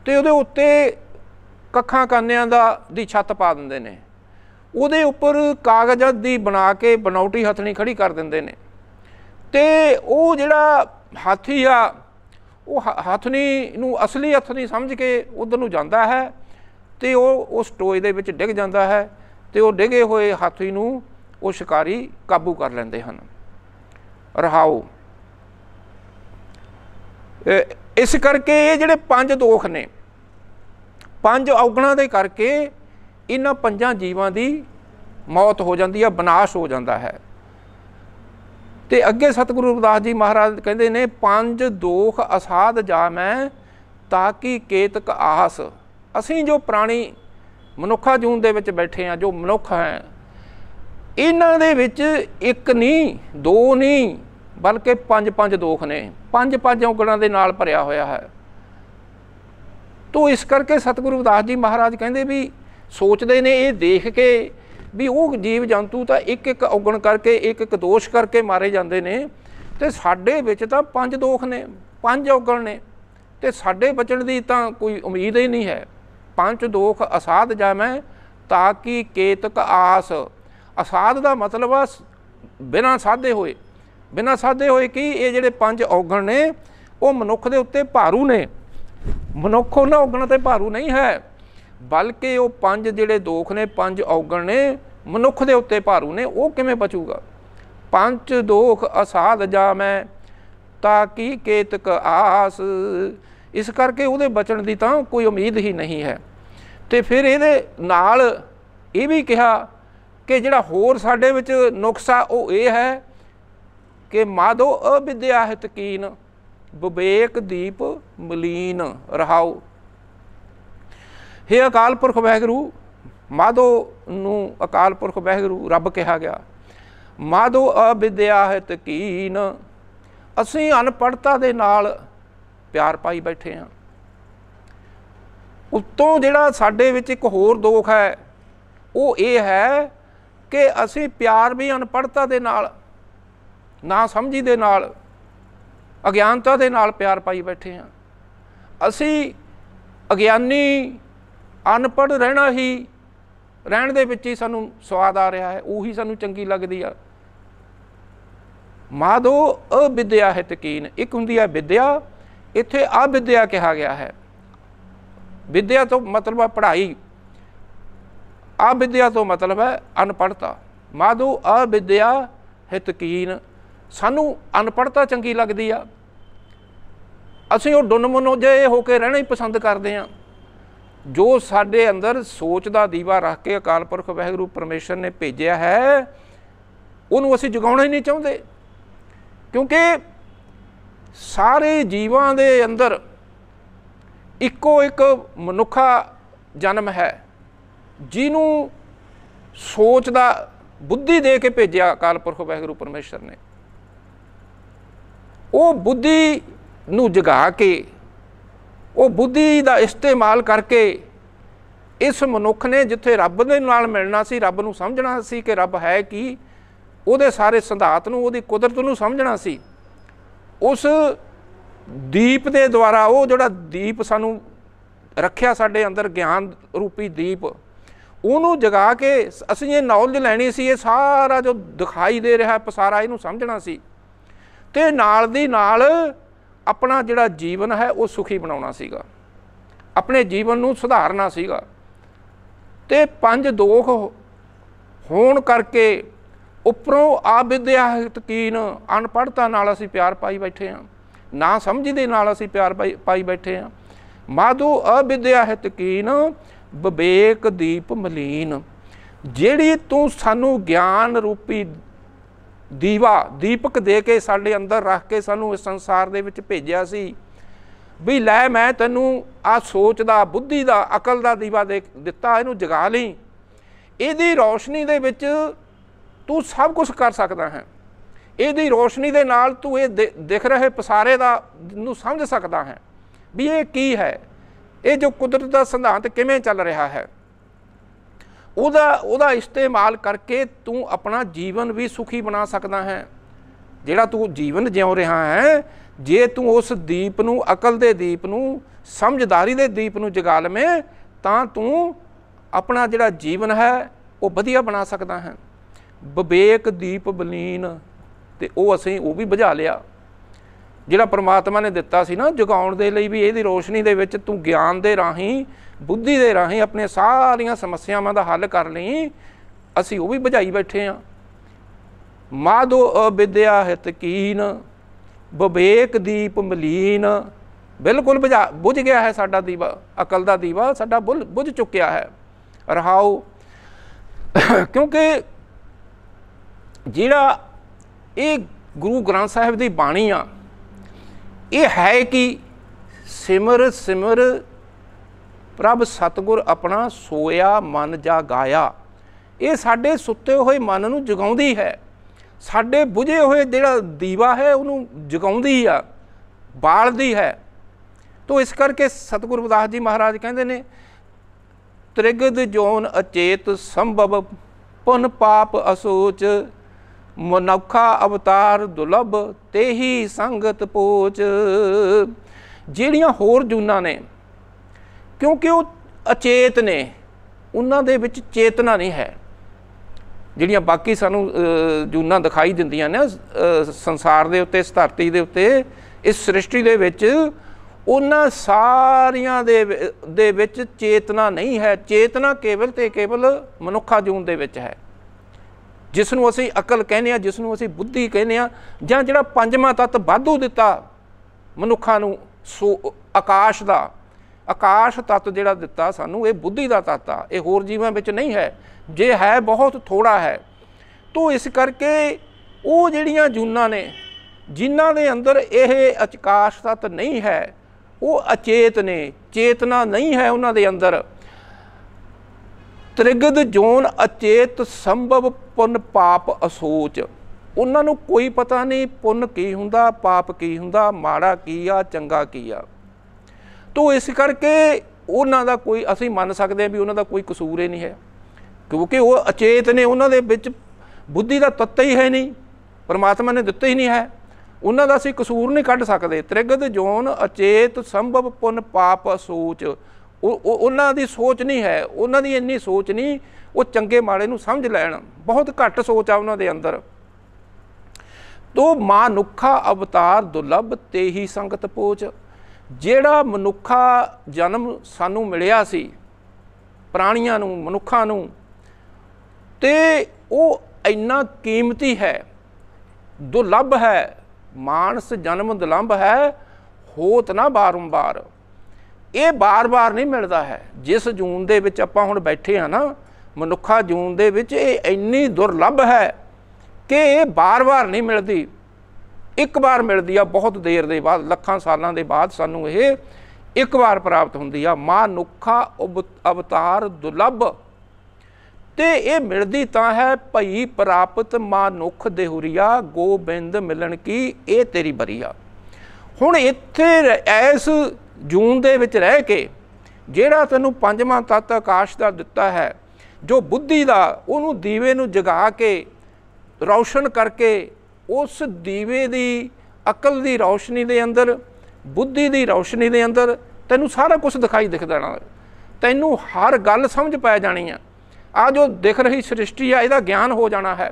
[SPEAKER 1] ਤੇ ਉਹਦੇ ਉੱਤੇ ਕੱਖਾਂ ਕਾਨਿਆਂ ਦਾ ਦੀ ਛੱਤ ਪਾ ਦਿੰਦੇ ਨੇ ਉਹਦੇ ਉੱਪਰ ਕਾਗਜ਼ ਦੀ ਬਣਾ ਕੇ ਬਨੌਟੀ ਹੱਥਣੀ ਖੜੀ ਕਰ ਦਿੰਦੇ ਨੇ ਤੇ ਉਹ ਜਿਹੜਾ ਹਾਥੀ ਆ ਉਹ ਹੱਥਣੀ ਨੂੰ ਅਸਲੀ ਹੱਥਣੀ ਸਮਝ ਕੇ ਉਧਰ ਨੂੰ ਜਾਂਦਾ ਹੈ ਤੇ ਉਹ ਉਸ ਟੋਏ ਦੇ ਵਿੱਚ ਡਿੱਗ ਜਾਂਦਾ ਹੈ ਤੇ ਉਹ ਡਿੱਗੇ ਹੋਏ ਹਾਥੀ ਨੂੰ ਉਹ ਸ਼ਿਕਾਰੀ ਕਾਬੂ ਕਰ ਲੈਂਦੇ ਹਨ ਰਹਾਉ ਇਸ ਕਰਕੇ ਇਹ ਜਿਹੜੇ ਪੰਜ ਦੋਖ ਨੇ ਪੰਜ ਔਗਣਾਂ ਦੇ ਕਰਕੇ ਇਹਨਾਂ ਪੰਜਾਂ ਜੀਵਾਂ ਦੀ ਮੌਤ ਹੋ ਜਾਂਦੀ ਹੈ ਬਨਾਸ਼ ਹੋ ਜਾਂਦਾ ਹੈ ਤੇ ਅੱਗੇ ਸਤਿਗੁਰੂ ਰਵਿਦਾਸ ਜੀ ਮਹਾਰਾਜ ਕਹਿੰਦੇ ਨੇ ਪੰਜ ਦੋਖ ਅਸਾਧ ਜਾ ਮੈਂ ਤਾਂ ਕਿ ਕੇਤਕ ਆਸ ਅਸੀਂ ਜੋ ਪ੍ਰਾਣੀ ਮਨੁੱਖਾ ਜੂਨ ਦੇ ਵਿੱਚ ਬੈਠੇ ਆ ਜੋ ਮਨੁੱਖ ਹੈ ਇਹਨਾਂ ਦੇ ਵਿੱਚ ਇੱਕ ਨਹੀਂ ਦੋ ਨਹੀਂ ਬਲਕਿ ਪੰਜ ਪੰਜ ਦੋਖ ਨੇ ਪੰਜ ਪੰਜ ਔਗਣਾਂ ਦੇ ਨਾਲ ਭਰਿਆ ਹੋਇਆ ਹੈ ਤੋ ਇਸ ਕਰਕੇ ਸਤਿਗੁਰੂ ਦਾਸ ਜੀ ਮਹਾਰਾਜ ਕਹਿੰਦੇ ਵੀ ਸੋਚਦੇ ਨੇ ਇਹ ਦੇਖ ਕੇ ਵੀ ਉਹ ਜੀਵ ਜੰਤੂ ਤਾਂ ਇੱਕ ਇੱਕ ਔਗਣ ਕਰਕੇ ਇੱਕ ਇੱਕ ਦੋਸ਼ ਕਰਕੇ ਮਾਰੇ ਜਾਂਦੇ ਨੇ ਤੇ ਸਾਡੇ ਵਿੱਚ ਤਾਂ ਪੰਜ ਦੋਖ ਨੇ ਪੰਜ ਔਗਣ ਨੇ ਤੇ ਸਾਡੇ ਬਚਣ ਦੀ ਤਾਂ ਕੋਈ ਉਮੀਦ ਹੀ ਨਹੀਂ ਹੈ ਪੰਜ ਦੋਖ ਅਸਾਧ ਜਾਵੇਂ ਤਾਂ ਕਿ ਕੇਤਕ ਆਸ ਅਸਾਧ ਦਾ ਮਤਲਬ ਆ ਬਿਨਾਂ ਸਾਧੇ ਹੋਏ ਬਿਨਾਂ ਸਾਧੇ ਹੋਏ ਕਿ ਇਹ ਜਿਹੜੇ ਪੰਜ ਔਗਣ ਨੇ ਉਹ ਮਨੁੱਖ ਦੇ ਉੱਤੇ ਭਾਰੂ ਨੇ ਮਨੁੱਖ ਉਹਨਾਂ ਔਗਣ ਤੇ ਭਾਰੂ ਨਹੀਂ ਹੈ ਬਲਕਿ ਉਹ ਪੰਜ ਜਿਹੜੇ ਦੋਖ ਨੇ ਪੰਜ ਔਗਣ ਨੇ ਮਨੁੱਖ ਦੇ ਉੱਤੇ ਭਾਰੂ ਨੇ ਉਹ ਕਿਵੇਂ ਬਚੂਗਾ ਪੰਜ ਦੋਖ ਅਸਾਧ ਜਾ ਮੈਂ ਤਾਂ ਕੀ ਕੇਤਕ ਆਸ ਇਸ ਕਰਕੇ ਉਹਦੇ ਬਚਣ ਦੀ ਤਾਂ ਕੋਈ ਉਮੀਦ ਹੀ ਨਹੀਂ ਹੈ ਤੇ ਫਿਰ ਇਹਦੇ ਨਾਲ ਇਹ ਵੀ ਕਿਹਾ ਕਿ ਜਿਹੜਾ ਹੋਰ ਸਾਡੇ ਵਿੱਚ ਨੁਕਸਾ ਉਹ ਇਹ ਹੈ ਕਿ ਮਾਦੋ ਅਵਿਦਿਆਹਿਤ ਕੀਨ ਵਿਵੇਕ ਦੀਪ ਮਲੀਨ ਰਹਾਉ ਹੇ ਅਕਾਲ ਪੁਰਖ ਵਾਹਿਗੁਰੂ ਮਾਦੋ ਨੂੰ ਅਕਾਲ ਪੁਰਖ ਵਾਹਿਗੁਰੂ ਰੱਬ ਕਿਹਾ ਗਿਆ ਮਾਦੋ ਅਵਿਦਿਆ ਹੈ ਤਕੀਨ ਅਸੀਂ ਅਨਪੜਤਾ ਦੇ ਨਾਲ ਪਿਆਰ ਪਾਈ ਬੈਠੇ ਹਾਂ ਉੱਤੋਂ ਜਿਹੜਾ ਸਾਡੇ ਵਿੱਚ ਇੱਕ ਹੋਰ ਦੋਖ ਹੈ ਉਹ ਇਹ ਹੈ ਕਿ ਅਸੀਂ ਪਿਆਰ ਵੀ ਅਨਪੜਤਾ ਦੇ ਨਾਲ ਨਾ ਸਮਝੀ ਦੇ ਨਾਲ ਅਗਿਆਨਤਾ ਦੇ ਨਾਲ ਪਿਆਰ ਪਾਈ ਬੈਠੇ ਆ ਅਸੀਂ ਅਗਿਆਨੀ ਅਨਪੜ ਰਹਿਣਾ ਹੀ ਰਹਿਣ ਦੇ ਵਿੱਚ ਹੀ ਸਾਨੂੰ ਸਵਾਦ ਆ ਰਿਹਾ ਹੈ ਉਹੀ ਸਾਨੂੰ ਚੰਗੀ ਲੱਗਦੀ ਆ ਮਾਦੋ ਅਵਿਦਿਆ ਹੈ ਤਕੀਨ ਇੱਕ ਹੁੰਦੀ ਹੈ ਵਿਦਿਆ ਇੱਥੇ ਅਵਿਦਿਆ ਕਿਹਾ ਗਿਆ ਹੈ ਵਿਦਿਆ ਤੋਂ ਮਤਲਬ ਹੈ ਪੜ੍ਹਾਈ ਅਵਿਦਿਆ ਤੋਂ ਮਤਲਬ ਹੈ ਅਨਪੜਤਾ ਮਾਦੋ ਅਵਿਦਿਆ ਹੈ ਤਕੀਨ ਸਾਨੂੰ ਅਨਪੜਤਾ ਚੰਗੀ ਲੱਗਦੀ ਆ ਅਸੀਂ ਉਹ ਡੁੰਨਮਨੋ ਜੇ ਹੋ ਕੇ ਰਹਿਣਾ ਹੀ ਪਸੰਦ ਕਰਦੇ ਆ ਜੋ ਸਾਡੇ ਅੰਦਰ ਸੋਚ ਦਾ ਦੀਵਾ ਰੱਖ ਕੇ ਅਕਾਲ ਪੁਰਖ ਵਾਹਿਗੁਰੂ ਪਰਮੇਸ਼ਰ ਨੇ ਭੇਜਿਆ ਹੈ ਉਹਨੂੰ ਅਸੀਂ ਜਗਾਉਣਾ ਹੀ ਨਹੀਂ ਚਾਹੁੰਦੇ ਕਿਉਂਕਿ ਸਾਰੇ ਜੀਵਾਂ ਦੇ ਅੰਦਰ ਇੱਕੋ ਇੱਕ ਮਨੁੱਖਾ ਜਨਮ ਹੈ ਜਿਹਨੂੰ ਸੋਚ ਦਾ ਬੁੱਧੀ ਦੇ ਕੇ ਭੇਜਿਆ ਅਕਾਲ ਪੁਰਖ ਵਾਹਿਗੁਰੂ ਪਰਮੇਸ਼ਰ ਨੇ ਉਹ ਬੁੱਧੀ ਨੂੰ ਜਗਾ ਕੇ ਉਹ ਬੁੱਧੀ ਦਾ ਇਸਤੇਮਾਲ ਕਰਕੇ ਇਸ ਮਨੁੱਖ ਨੇ ਜਿੱਥੇ ਰੱਬ ਦੇ ਨਾਲ ਮਿਲਣਾ ਸੀ ਰੱਬ ਨੂੰ ਸਮਝਣਾ ਸੀ ਕਿ ਰੱਬ ਹੈ ਕੀ ਉਹਦੇ ਸਾਰੇ ਸਿਧਾਂਤ ਨੂੰ ਉਹਦੀ ਕੁਦਰਤ ਨੂੰ ਸਮਝਣਾ ਸੀ ਉਸ ਦੀਪ ਦੇ ਦੁਆਰਾ ਉਹ ਜਿਹੜਾ ਦੀਪ ਸਾਨੂੰ ਰੱਖਿਆ ਸਾਡੇ ਅੰਦਰ ਗਿਆਨ ਰੂਪੀ ਦੀਪ ਉਹਨੂੰ ਜਗਾ ਕੇ ਅਸੀਂ ਇਹ ਨੌਲੇਜ ਲੈਣੀ ਸੀ ਇਹ ਸਾਰਾ ਜੋ ਦਿਖਾਈ ਦੇ ਰਿਹਾ ਪਸਾਰਾ ਇਹਨੂੰ ਸਮਝਣਾ ਸੀ ਤੇ ਨਾਲ ਦੀ ਨਾਲ ਆਪਣਾ ਜਿਹੜਾ ਜੀਵਨ ਹੈ ਉਹ ਸੁਖੀ ਬਣਾਉਣਾ ਸੀਗਾ ਆਪਣੇ ਜੀਵਨ ਨੂੰ ਸੁਧਾਰਨਾ ਸੀਗਾ ਤੇ ਪੰਜ ਦੋਖ ਹੋਣ ਕਰਕੇ ਉਪਰੋਂ ਆ ਵਿਦਿਆ ਤਕੀਨ ਅਨਪੜਤਾ ਨਾਲ ਅਸੀਂ ਪਿਆਰ ਪਾਈ ਬੈਠੇ ਆ ਨਾ ਸਮਝਦੇ ਦੇ ਨਾਲ ਅਸੀਂ ਪਿਆਰ ਪਾਈ ਬੈਠੇ ਆ ਮਾਧੂ ਅਵਿਦਿਆ ਹੈ ਤਕੀਨ ਵਿਵੇਕ ਦੀਪ ਮਲੀਨ ਜਿਹੜੀ ਤੂੰ ਸਾਨੂੰ ਗਿਆਨ ਰੂਪੀ ਦੀਵਾ ਦੀਪਕ ਦੇ ਕੇ ਸਾਡੇ ਅੰਦਰ ਰੱਖ ਕੇ ਸਾਨੂੰ ਇਸ ਸੰਸਾਰ ਦੇ ਵਿੱਚ ਭੇਜਿਆ ਸੀ ਵੀ ਲੈ ਮੈਂ ਤੈਨੂੰ ਆ ਸੋਚ ਦਾ ਬੁੱਧੀ ਦਾ ਅਕਲ ਦਾ ਦੀਵਾ ਦੇ ਦਿੱਤਾ ਇਹਨੂੰ ਜਗਾ ਲਈ ਇਹਦੀ ਰੋਸ਼ਨੀ ਦੇ ਵਿੱਚ ਤੂੰ ਸਭ ਕੁਝ ਕਰ ਸਕਦਾ ਹੈ ਇਹਦੀ ਰੋਸ਼ਨੀ ਦੇ ਨਾਲ ਤੂੰ ਇਹ ਦਿਖ ਰਹੇ ਪਸਾਰੇ ਦਾ ਨੂੰ ਸਮਝ ਸਕਦਾ ਹੈ ਵੀ ਇਹ ਕੀ ਹੈ ਇਹ ਜੋ ਕੁਦਰਤ ਦਾ ਸਿਧਾਂਤ ਕਿਵੇਂ ਚੱਲ ਰਿਹਾ ਹੈ ਉਹਦਾ ਉਹਦਾ ਇਸਤੇਮਾਲ ਕਰਕੇ ਤੂੰ ਆਪਣਾ ਜੀਵਨ ਵੀ ਸੁਖੀ ਬਣਾ ਸਕਦਾ ਹੈ ਜਿਹੜਾ ਤੂੰ ਜੀਵਨ ਜਿਉ ਰਿਹਾ ਹੈ ਜੇ ਤੂੰ ਉਸ ਦੀਪ ਨੂੰ ਅਕਲ ਦੇ ਦੀਪ ਨੂੰ ਸਮਝਦਾਰੀ ਦੇ ਦੀਪ ਨੂੰ ਜਗਾ ਲਵੇਂ ਤਾਂ ਤੂੰ ਆਪਣਾ ਜਿਹੜਾ ਜੀਵਨ ਹੈ ਉਹ ਵਧੀਆ ਬਣਾ ਸਕਦਾ ਹੈ ਵਿਵੇਕ ਦੀਪ ਬਲੀਨ ਤੇ ਉਹ ਅਸੀਂ ਉਹ ਵੀ ਬੁਝਾ ਲਿਆ ਜਿਹੜਾ ਪ੍ਰਮਾਤਮਾ ਨੇ ਦਿੱਤਾ ਸੀ ਨਾ ਜਗਾਉਣ ਦੇ ਲਈ ਵੀ ਇਹਦੀ ਰੋਸ਼ਨੀ ਦੇ ਵਿੱਚ ਤੂੰ ਗਿਆਨ ਦੇ ਰਾਹੀਂ ਬੁੱਧੀ ਦੇ ਰਾਹੀਂ ਆਪਣੇ ਸਾਰੀਆਂ ਸਮੱਸਿਆਵਾਂ ਦਾ ਹੱਲ ਕਰ ਲਈ ਅਸੀਂ ਉਹ ਵੀ ਬੁਝਾਈ ਬੈਠੇ ਆ ਮਾਦੋ ਅਵਿਦਿਆ ਹਿਤਕੀਨ ਬਵੇਕ ਦੀਪ ਮਲੀਨ ਬਿਲਕੁਲ ਬੁਝ ਗਿਆ ਹੈ ਸਾਡਾ ਦੀਵਾ ਅਕਲ ਦਾ ਦੀਵਾ ਸਾਡਾ ਬੁਝ ਚੁੱਕਿਆ ਹੈ ਰਹਾਓ ਕਿਉਂਕਿ ਜਿਹੜਾ ਇਹ ਗੁਰੂ ਗ੍ਰੰਥ ਸਾਹਿਬ ਦੀ ਬਾਣੀ ਆ ਇਹ ਹੈ ਕਿ ਸਿਮਰ ਸਿਮਰ ਪ੍ਰਭ ਸਤਗੁਰ ਆਪਣਾ ਸੋਇਆ ਮਨ ਜਾਗਾਇਆ ਇਹ ਸਾਡੇ ਸੁੱਤੇ ਹੋਏ ਮਨ ਨੂੰ ਜਗਾਉਂਦੀ ਹੈ ਸਾਡੇ 부ਝੇ ਹੋਏ ਜਿਹੜਾ ਦੀਵਾ ਹੈ ਉਹਨੂੰ ਜਗਾਉਂਦੀ ਆ ਬਾਲਦੀ ਹੈ ਤੋਂ ਇਸ ਕਰਕੇ ਸਤਗੁਰੂ ਬਦਾਸ ਜੀ ਮਹਾਰਾਜ ਕਹਿੰਦੇ ਨੇ ਤ੍ਰਿਗਦ ਜੋਨ ਅਚੇਤ ਸੰਭਵ ਪੁਨ ਪਾਪ ਅਸੋਚ ਮਨੁੱਖਾ ਅਵਤਾਰ ਦੁਲਭ ਤੇਹੀ ਸੰਗਤ ਪੋਚ ਜਿਹੜੀਆਂ ਹੋਰ ਜੂਨਾਂ ਨੇ ਕਿਉਂਕਿ ਉਹ ਅਚੇਤ ਨੇ ਉਹਨਾਂ ਦੇ ਵਿੱਚ ਚੇਤਨਾ ਨਹੀਂ ਹੈ ਜਿਹੜੀਆਂ ਬਾਕੀ ਸਾਨੂੰ ਜੂਨਾਂ ਦਿਖਾਈ ਦਿੰਦੀਆਂ ਨੇ ਸੰਸਾਰ ਦੇ ਉੱਤੇ ਇਸ ਧਰਤੀ ਦੇ ਉੱਤੇ ਇਸ ਸ੍ਰਿਸ਼ਟੀ ਦੇ ਵਿੱਚ ਉਹਨਾਂ ਸਾਰੀਆਂ ਦੇ ਦੇ ਵਿੱਚ ਚੇਤਨਾ ਨਹੀਂ ਹੈ ਚੇਤਨਾ ਕੇਵਲ ਤੇ ਕੇਵਲ ਮਨੁੱਖਾ ਜੂਨ ਦੇ ਵਿੱਚ ਹੈ ਜਿਸ ਨੂੰ ਅਸੀਂ ਅਕਲ ਕਹਿੰਦੇ ਆ ਜਿਸ ਨੂੰ ਅਸੀਂ ਬੁੱਧੀ ਕਹਿੰਦੇ ਆ ਜਾਂ ਜਿਹੜਾ ਪੰਜਵਾਂ ਤੱਤ ਬਾਧੂ ਦਿੱਤਾ ਮਨੁੱਖਾਂ ਨੂੰ ਸੋ ਆਕਾਸ਼ ਦਾ ਆਕਾਸ਼ ਤੱਤ ਜਿਹੜਾ ਦਿੱਤਾ ਸਾਨੂੰ ਇਹ ਬੁੱਧੀ ਦਾ ਤੱਤ ਆ ਇਹ ਹੋਰ ਜੀਵਾਂ ਵਿੱਚ ਨਹੀਂ ਹੈ ਜੇ ਹੈ ਬਹੁਤ ਥੋੜਾ ਹੈ ਤੋਂ ਇਸ ਕਰਕੇ ਉਹ ਜਿਹੜੀਆਂ ਜੁਨਾਂ ਨੇ ਜਿਨ੍ਹਾਂ ਦੇ ਅੰਦਰ ਇਹ ਅਚਕਾਸ਼ ਤੱਤ ਨਹੀਂ ਹੈ ਉਹ ਅਚੇਤ ਨੇ ਚੇਤਨਾ ਨਹੀਂ ਹੈ ਉਹਨਾਂ ਦੇ ਅੰਦਰ ਤ੍ਰਿਗਦ ਜੋਨ ਅਚੇਤ ਸੰਭਵ ਪੁੰਨ ਪਾਪ ਅਸੋਚ ਉਹਨਾਂ ਨੂੰ ਕੋਈ ਪਤਾ ਨਹੀਂ ਪੁੰਨ ਕੀ ਹੁੰਦਾ ਪਾਪ ਕੀ ਹੁੰਦਾ ਮਾੜਾ ਕੀ ਆ ਚੰਗਾ ਕੀ ਆ ਤੋਂ ਇਸ ਕਰਕੇ ਉਹਨਾਂ ਦਾ ਕੋਈ ਅਸੀਂ ਮੰਨ ਸਕਦੇ ਹਾਂ ਵੀ ਉਹਨਾਂ ਦਾ ਕੋਈ ਕਸੂਰ ਹੀ ਨਹੀਂ ਹੈ ਕਿਉਂਕਿ ਉਹ ਅਚੇਤ ਨੇ ਉਹਨਾਂ ਦੇ ਵਿੱਚ ਬੁੱਧੀ ਦਾ ਤੱਤ ਹੀ ਹੈ ਨਹੀਂ ਪਰਮਾਤਮਾ ਨੇ ਦਿੱਤਾ ਹੀ ਨਹੀਂ ਹੈ ਉਹਨਾਂ ਦਾ ਅਸੀਂ ਕਸੂਰ ਨਹੀਂ ਕੱਢ ਸਕਦੇ ਤ੍ਰਿਗਦ ਜੋਨ ਅਚੇਤ ਸੰਭਵ ਪੁੰਨ ਪਾਪ ਸੋਚ ਉਹ ਉਹਨਾਂ ਦੀ ਸੋਚ ਨਹੀਂ ਹੈ ਉਹਨਾਂ ਦੀ ਇੰਨੀ ਸੋਚ ਨਹੀਂ ਉਹ ਚੰਗੇ ਮਾੜੇ ਨੂੰ ਸਮਝ ਲੈਣ ਬਹੁਤ ਘੱਟ ਸੋਚ ਆ ਉਹਨਾਂ ਦੇ ਅੰਦਰ ਤੋ ਮਾਨੁੱਖਾ ਅਵਤਾਰ ਦੁਲਭ ਤੇਹੀ ਸੰਗਤ ਪੋਚ ਜਿਹੜਾ ਮਨੁੱਖਾ ਜਨਮ ਸਾਨੂੰ ਮਿਲਿਆ ਸੀ ਪ੍ਰਾਣੀਆਂ ਨੂੰ ਮਨੁੱਖਾਂ ਨੂੰ ਤੇ ਉਹ ਇੰਨਾ ਕੀਮਤੀ ਹੈ ਦੁਲੱਭ ਹੈ ਮਾਨਸ ਜਨਮ ਦੁਲੰਭ ਹੈ ਹੋਤ ਨਾ ਬਾਰੰਬਾਰ ਇਹ ਬਾਰ-ਬਾਰ ਨਹੀਂ ਮਿਲਦਾ ਹੈ ਜਿਸ ਜੂਨ ਦੇ ਵਿੱਚ ਆਪਾਂ ਹੁਣ ਬੈਠੇ ਆ ਨਾ ਮਨੁੱਖਾ ਜੂਨ ਦੇ ਵਿੱਚ ਇਹ ਇੰਨੀ ਦੁਰਲੱਭ ਹੈ ਕਿ ਇਹ ਬਾਰ-ਬਾਰ ਨਹੀਂ ਮਿਲਦੀ ਇੱਕ ਵਾਰ ਮਿਲਦੀ ਆ ਬਹੁਤ ਦੇਰ ਦੇ ਬਾਅਦ ਲੱਖਾਂ ਸਾਲਾਂ ਦੇ ਬਾਅਦ ਸਾਨੂੰ ਇਹ ਇੱਕ ਵਾਰ ਪ੍ਰਾਪਤ ਹੁੰਦੀ ਆ ਮਾਨੁੱਖਾ ਅਵਤਾਰ ਦੁਰਲੱਭ ਤੇ ਇਹ ਮਿਲਦੀ ਤਾਂ ਹੈ ਭਈ ਪ੍ਰਾਪਤ ਮਾਨੁੱਖ ਦੇਹੁਰੀਆ ਗੋਬਿੰਦ ਮਿਲਣ ਕੀ ਇਹ ਤੇਰੀ ਬਰੀਆ ਹੁਣ ਇੱਥੇ ਐਸ ਜੂਨ ਦੇ ਵਿੱਚ ਰਹਿ ਕੇ ਜਿਹੜਾ ਤੈਨੂੰ ਪੰਜਵਾਂ ਤੱਤ ਆਕਾਸ਼ ਦਾ ਦਿੱਤਾ ਹੈ ਜੋ ਬੁੱਧੀ ਦਾ ਉਹਨੂੰ ਦੀਵੇ ਨੂੰ ਜਗਾ ਕੇ ਰੌਸ਼ਨ ਕਰਕੇ ਉਸ ਦੀਵੇ ਦੀ ਅਕਲ ਦੀ ਰੌਸ਼ਨੀ ਦੇ ਅੰਦਰ ਬੁੱਧੀ ਦੀ ਰੌਸ਼ਨੀ ਦੇ ਅੰਦਰ ਤੈਨੂੰ ਸਾਰਾ ਕੁਝ ਦਿਖਾਈ ਦਿਖਦਾ ਨਾ ਤੈਨੂੰ ਹਰ ਗੱਲ ਸਮਝ ਪੈ ਜਾਣੀ ਆ ਆ ਜੋ ਦਿਖ ਰਹੀ ਸ੍ਰਿਸ਼ਟੀ ਆ ਇਹਦਾ ਗਿਆਨ ਹੋ ਜਾਣਾ ਹੈ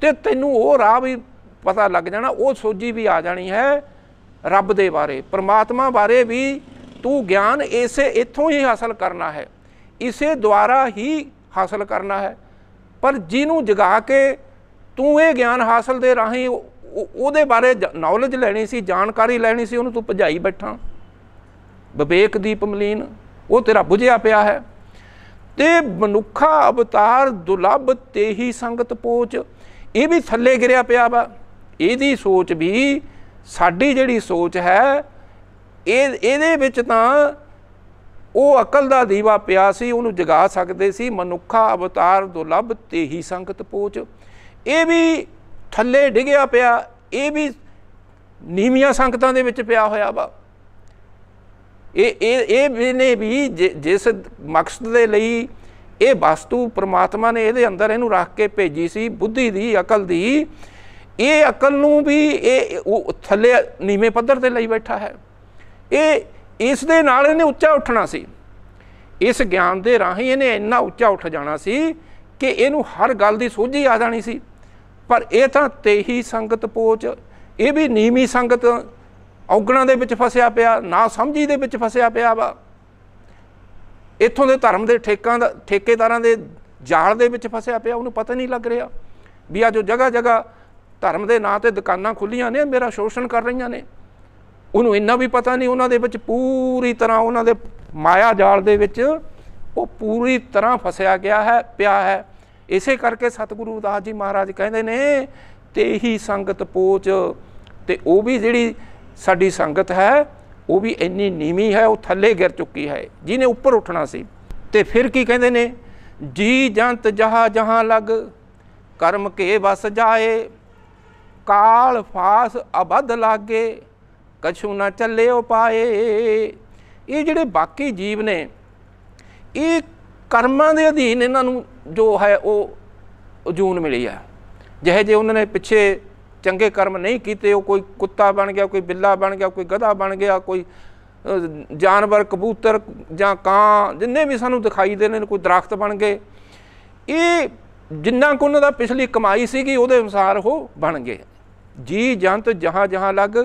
[SPEAKER 1] ਤੇ ਤੈਨੂੰ ਉਹ ਰਾਹ ਵੀ ਪਤਾ ਲੱਗ ਜਾਣਾ ਉਹ ਸੋਝੀ ਵੀ ਆ ਜਾਣੀ ਹੈ ਰੱਬ ਦੇ ਬਾਰੇ ਪਰਮਾਤਮਾ ਬਾਰੇ ਵੀ ਤੂੰ ਗਿਆਨ ਇਸੇ ਇੱਥੋਂ ਹੀ ਹਾਸਲ ਕਰਨਾ ਹੈ ਇਸੇ ਦੁਆਰਾ ਹੀ ਹਾਸਲ ਕਰਨਾ ਹੈ ਪਰ ਜਿਹਨੂੰ ਜਗਾ ਕੇ ਤੂੰ ਇਹ ਗਿਆਨ ਹਾਸਲ ਦੇ ਰਾਹੀਂ ਉਹਦੇ ਬਾਰੇ ਨੌਲੇਜ ਲੈਣੀ ਸੀ ਜਾਣਕਾਰੀ ਲੈਣੀ ਸੀ ਉਹਨੂੰ ਤੂੰ ਭਜਾਈ ਬੈਠਾ ਵਿਵੇਕ ਦੀਪ ਮਲੀਨ ਉਹ ਤੇਰਾ ਬੁਝਿਆ ਪਿਆ ਹੈ ਤੇ ਮਨੁੱਖਾ ਅਵਤਾਰ ਦੁਲਬ ਤੇਹੀ ਸੰਗਤ ਪੋਚ ਇਹ ਵੀ ਥੱਲੇ ਗਿਰਿਆ ਪਿਆ ਵਾ ਇਹਦੀ ਸੋਚ ਵੀ ਸਾਡੀ ਜਿਹੜੀ ਸੋਚ ਹੈ ਇਹ ਇਹਦੇ ਵਿੱਚ ਤਾਂ ਉਹ ਅਕਲ ਦਾ ਦੀਵਾ ਪਿਆ ਸੀ ਉਹਨੂੰ ਜਗਾ ਸਕਦੇ ਸੀ ਮਨੁੱਖਾ ਅਵਤਾਰ ਦੁਲਭ ਤੇ ਹੀ ਸੰਗਤ ਪੋਚ ਇਹ ਵੀ ਥੱਲੇ ਡਿਗਿਆ ਪਿਆ ਇਹ ਵੀ ਨੀਵੀਆਂ ਸੰਗਤਾਂ ਦੇ ਵਿੱਚ ਪਿਆ ਹੋਇਆ ਵਾ ਇਹ ਇਹ ਇਹ ਨੇ ਵੀ ਜਿਸ ਮਕਸਦ ਦੇ ਲਈ ਇਹ ਵਸਤੂ ਪ੍ਰਮਾਤਮਾ ਨੇ ਇਹਦੇ ਅੰਦਰ ਇਹਨੂੰ ਰੱਖ ਕੇ ਭੇਜੀ ਸੀ ਬੁੱਧੀ ਦੀ ਅਕਲ ਦੀ ਇਹ ਅਕਲ ਨੂੰ ਵੀ ਇਹ ਥੱਲੇ ਨੀਵੇਂ ਪੱਧਰ ਤੇ ਲਈ ਬੈਠਾ ਹੈ ਇਹ ਇਸ ਦੇ ਨਾਲ ਇਹਨੇ ਉੱਚਾ ਉੱਠਣਾ ਸੀ ਇਸ ਗਿਆਨ ਦੇ ਰਾਹੀਂ ਇਹਨੇ ਇੰਨਾ ਉੱਚਾ ਉੱਠ ਜਾਣਾ ਸੀ ਕਿ ਇਹਨੂੰ ਹਰ ਗੱਲ ਦੀ ਸੋਝੀ ਆ ਜਾਣੀ ਸੀ ਪਰ ਇਹ ਤਾਂ ਤੇਹੀ ਸੰਗਤ ਪੋਚ ਇਹ ਵੀ ਨੀਵੀਂ ਸੰਗਤ ਔਗਣਾ ਦੇ ਵਿੱਚ ਫਸਿਆ ਪਿਆ ਨਾ ਸਮਝੀ ਦੇ ਵਿੱਚ ਫਸਿਆ ਪਿਆ ਵਾ ਇੱਥੋਂ ਦੇ ਧਰਮ ਦੇ ਠੇਕਾਂ ਦਾ ਠੇਕੇਦਾਰਾਂ ਦੇ ਜਾਲ ਦੇ ਵਿੱਚ ਫਸਿਆ ਪਿਆ ਉਹਨੂੰ ਪਤਾ ਨਹੀਂ ਲੱਗ ਰਿਹਾ ਵੀ ਆ ਜੋ ਜਗ੍ਹਾ ਜਗ੍ਹਾ ਧਰਮ ਦੇ ਨਾਂ ਤੇ ਦੁਕਾਨਾਂ ਖੁੱਲੀਆਂ ਨੇ ਮੇਰਾ ਸ਼ੋਸ਼ਣ ਕਰ ਰਹੀਆਂ ਨੇ ਉਹਨੂੰ ਇੰਨਾ ਵੀ ਪਤਾ ਨਹੀਂ ਉਹਨਾਂ ਦੇ ਵਿੱਚ ਪੂਰੀ ਤਰ੍ਹਾਂ ਉਹਨਾਂ ਦੇ ਮਾਇਆ ਜਾਲ ਦੇ ਵਿੱਚ ਉਹ ਪੂਰੀ ਤਰ੍ਹਾਂ ਫਸਿਆ ਗਿਆ ਹੈ ਪਿਆ ਹੈ ਇਸੇ ਕਰਕੇ ਸਤਿਗੁਰੂ ਦਾਸ ਜੀ ਮਹਾਰਾਜ ਕਹਿੰਦੇ ਨੇ ਤੇਹੀ ਸੰਗਤ ਪੋਚ ਤੇ ਉਹ ਵੀ ਜਿਹੜੀ ਸਾਡੀ ਸੰਗਤ ਹੈ ਉਹ ਵੀ ਇੰਨੀ ਨੀਵੀਂ ਹੈ ਉਹ ਥੱਲੇ ਗਿਰ ਚੁੱਕੀ ਹੈ ਜਿਹਨੇ ਉੱਪਰ ਉੱਠਣਾ ਸੀ ਤੇ ਫਿਰ ਕੀ ਕਹਿੰਦੇ ਨੇ ਜੀ ਜੰਤ ਜਹਾ ਜਹਾਂ ਲਗ ਕਰਮ ਕੇ ਵਸ ਜਾਏ ਕਾਲ ਫਾਸ ਅਬਦ ਲਾਗੇ ਕਛੂ ਨਾ ਚੱਲੇ ਪਾਏ ਇਹ ਜਿਹੜੇ ਬਾਕੀ ਜੀਵ ਨੇ ਇਹ ਕਰਮਾਂ ਦੇ ਅਧੀਨ ਇਹਨਾਂ ਨੂੰ ਜੋ ਹੈ ਉਹ ਜੂਨ ਮਿਲੀ ਆ ਜਿਹੇ ਜੇ ਉਹਨਾਂ ਨੇ ਪਿੱਛੇ ਚੰਗੇ ਕਰਮ ਨਹੀਂ ਕੀਤੇ ਉਹ ਕੋਈ ਕੁੱਤਾ ਬਣ ਗਿਆ ਕੋਈ ਬਿੱਲਾ ਬਣ ਗਿਆ ਕੋਈ ਗਧਾ ਬਣ ਗਿਆ ਕੋਈ ਜਾਨਵਰ ਕਬੂਤਰ ਜਾਂ ਕਾਂ ਜਿੰਨੇ ਵੀ ਸਾਨੂੰ ਦਿਖਾਈ ਦੇ ਨੇ ਕੋਈ ਦਰਖਤ ਬਣ ਗਏ ਇਹ ਜਿੰਨਾ ਕੁ ਉਹਨਾਂ ਦਾ ਪਿਛਲੀ ਕਮਾਈ ਸੀਗੀ ਉਹਦੇ ਅਨੁਸਾਰ ਉਹ ਬਣ ਗਏ ਜੀ ਜੰਤ ਜਹਾਂ ਜਹਾਂ ਲੱਗ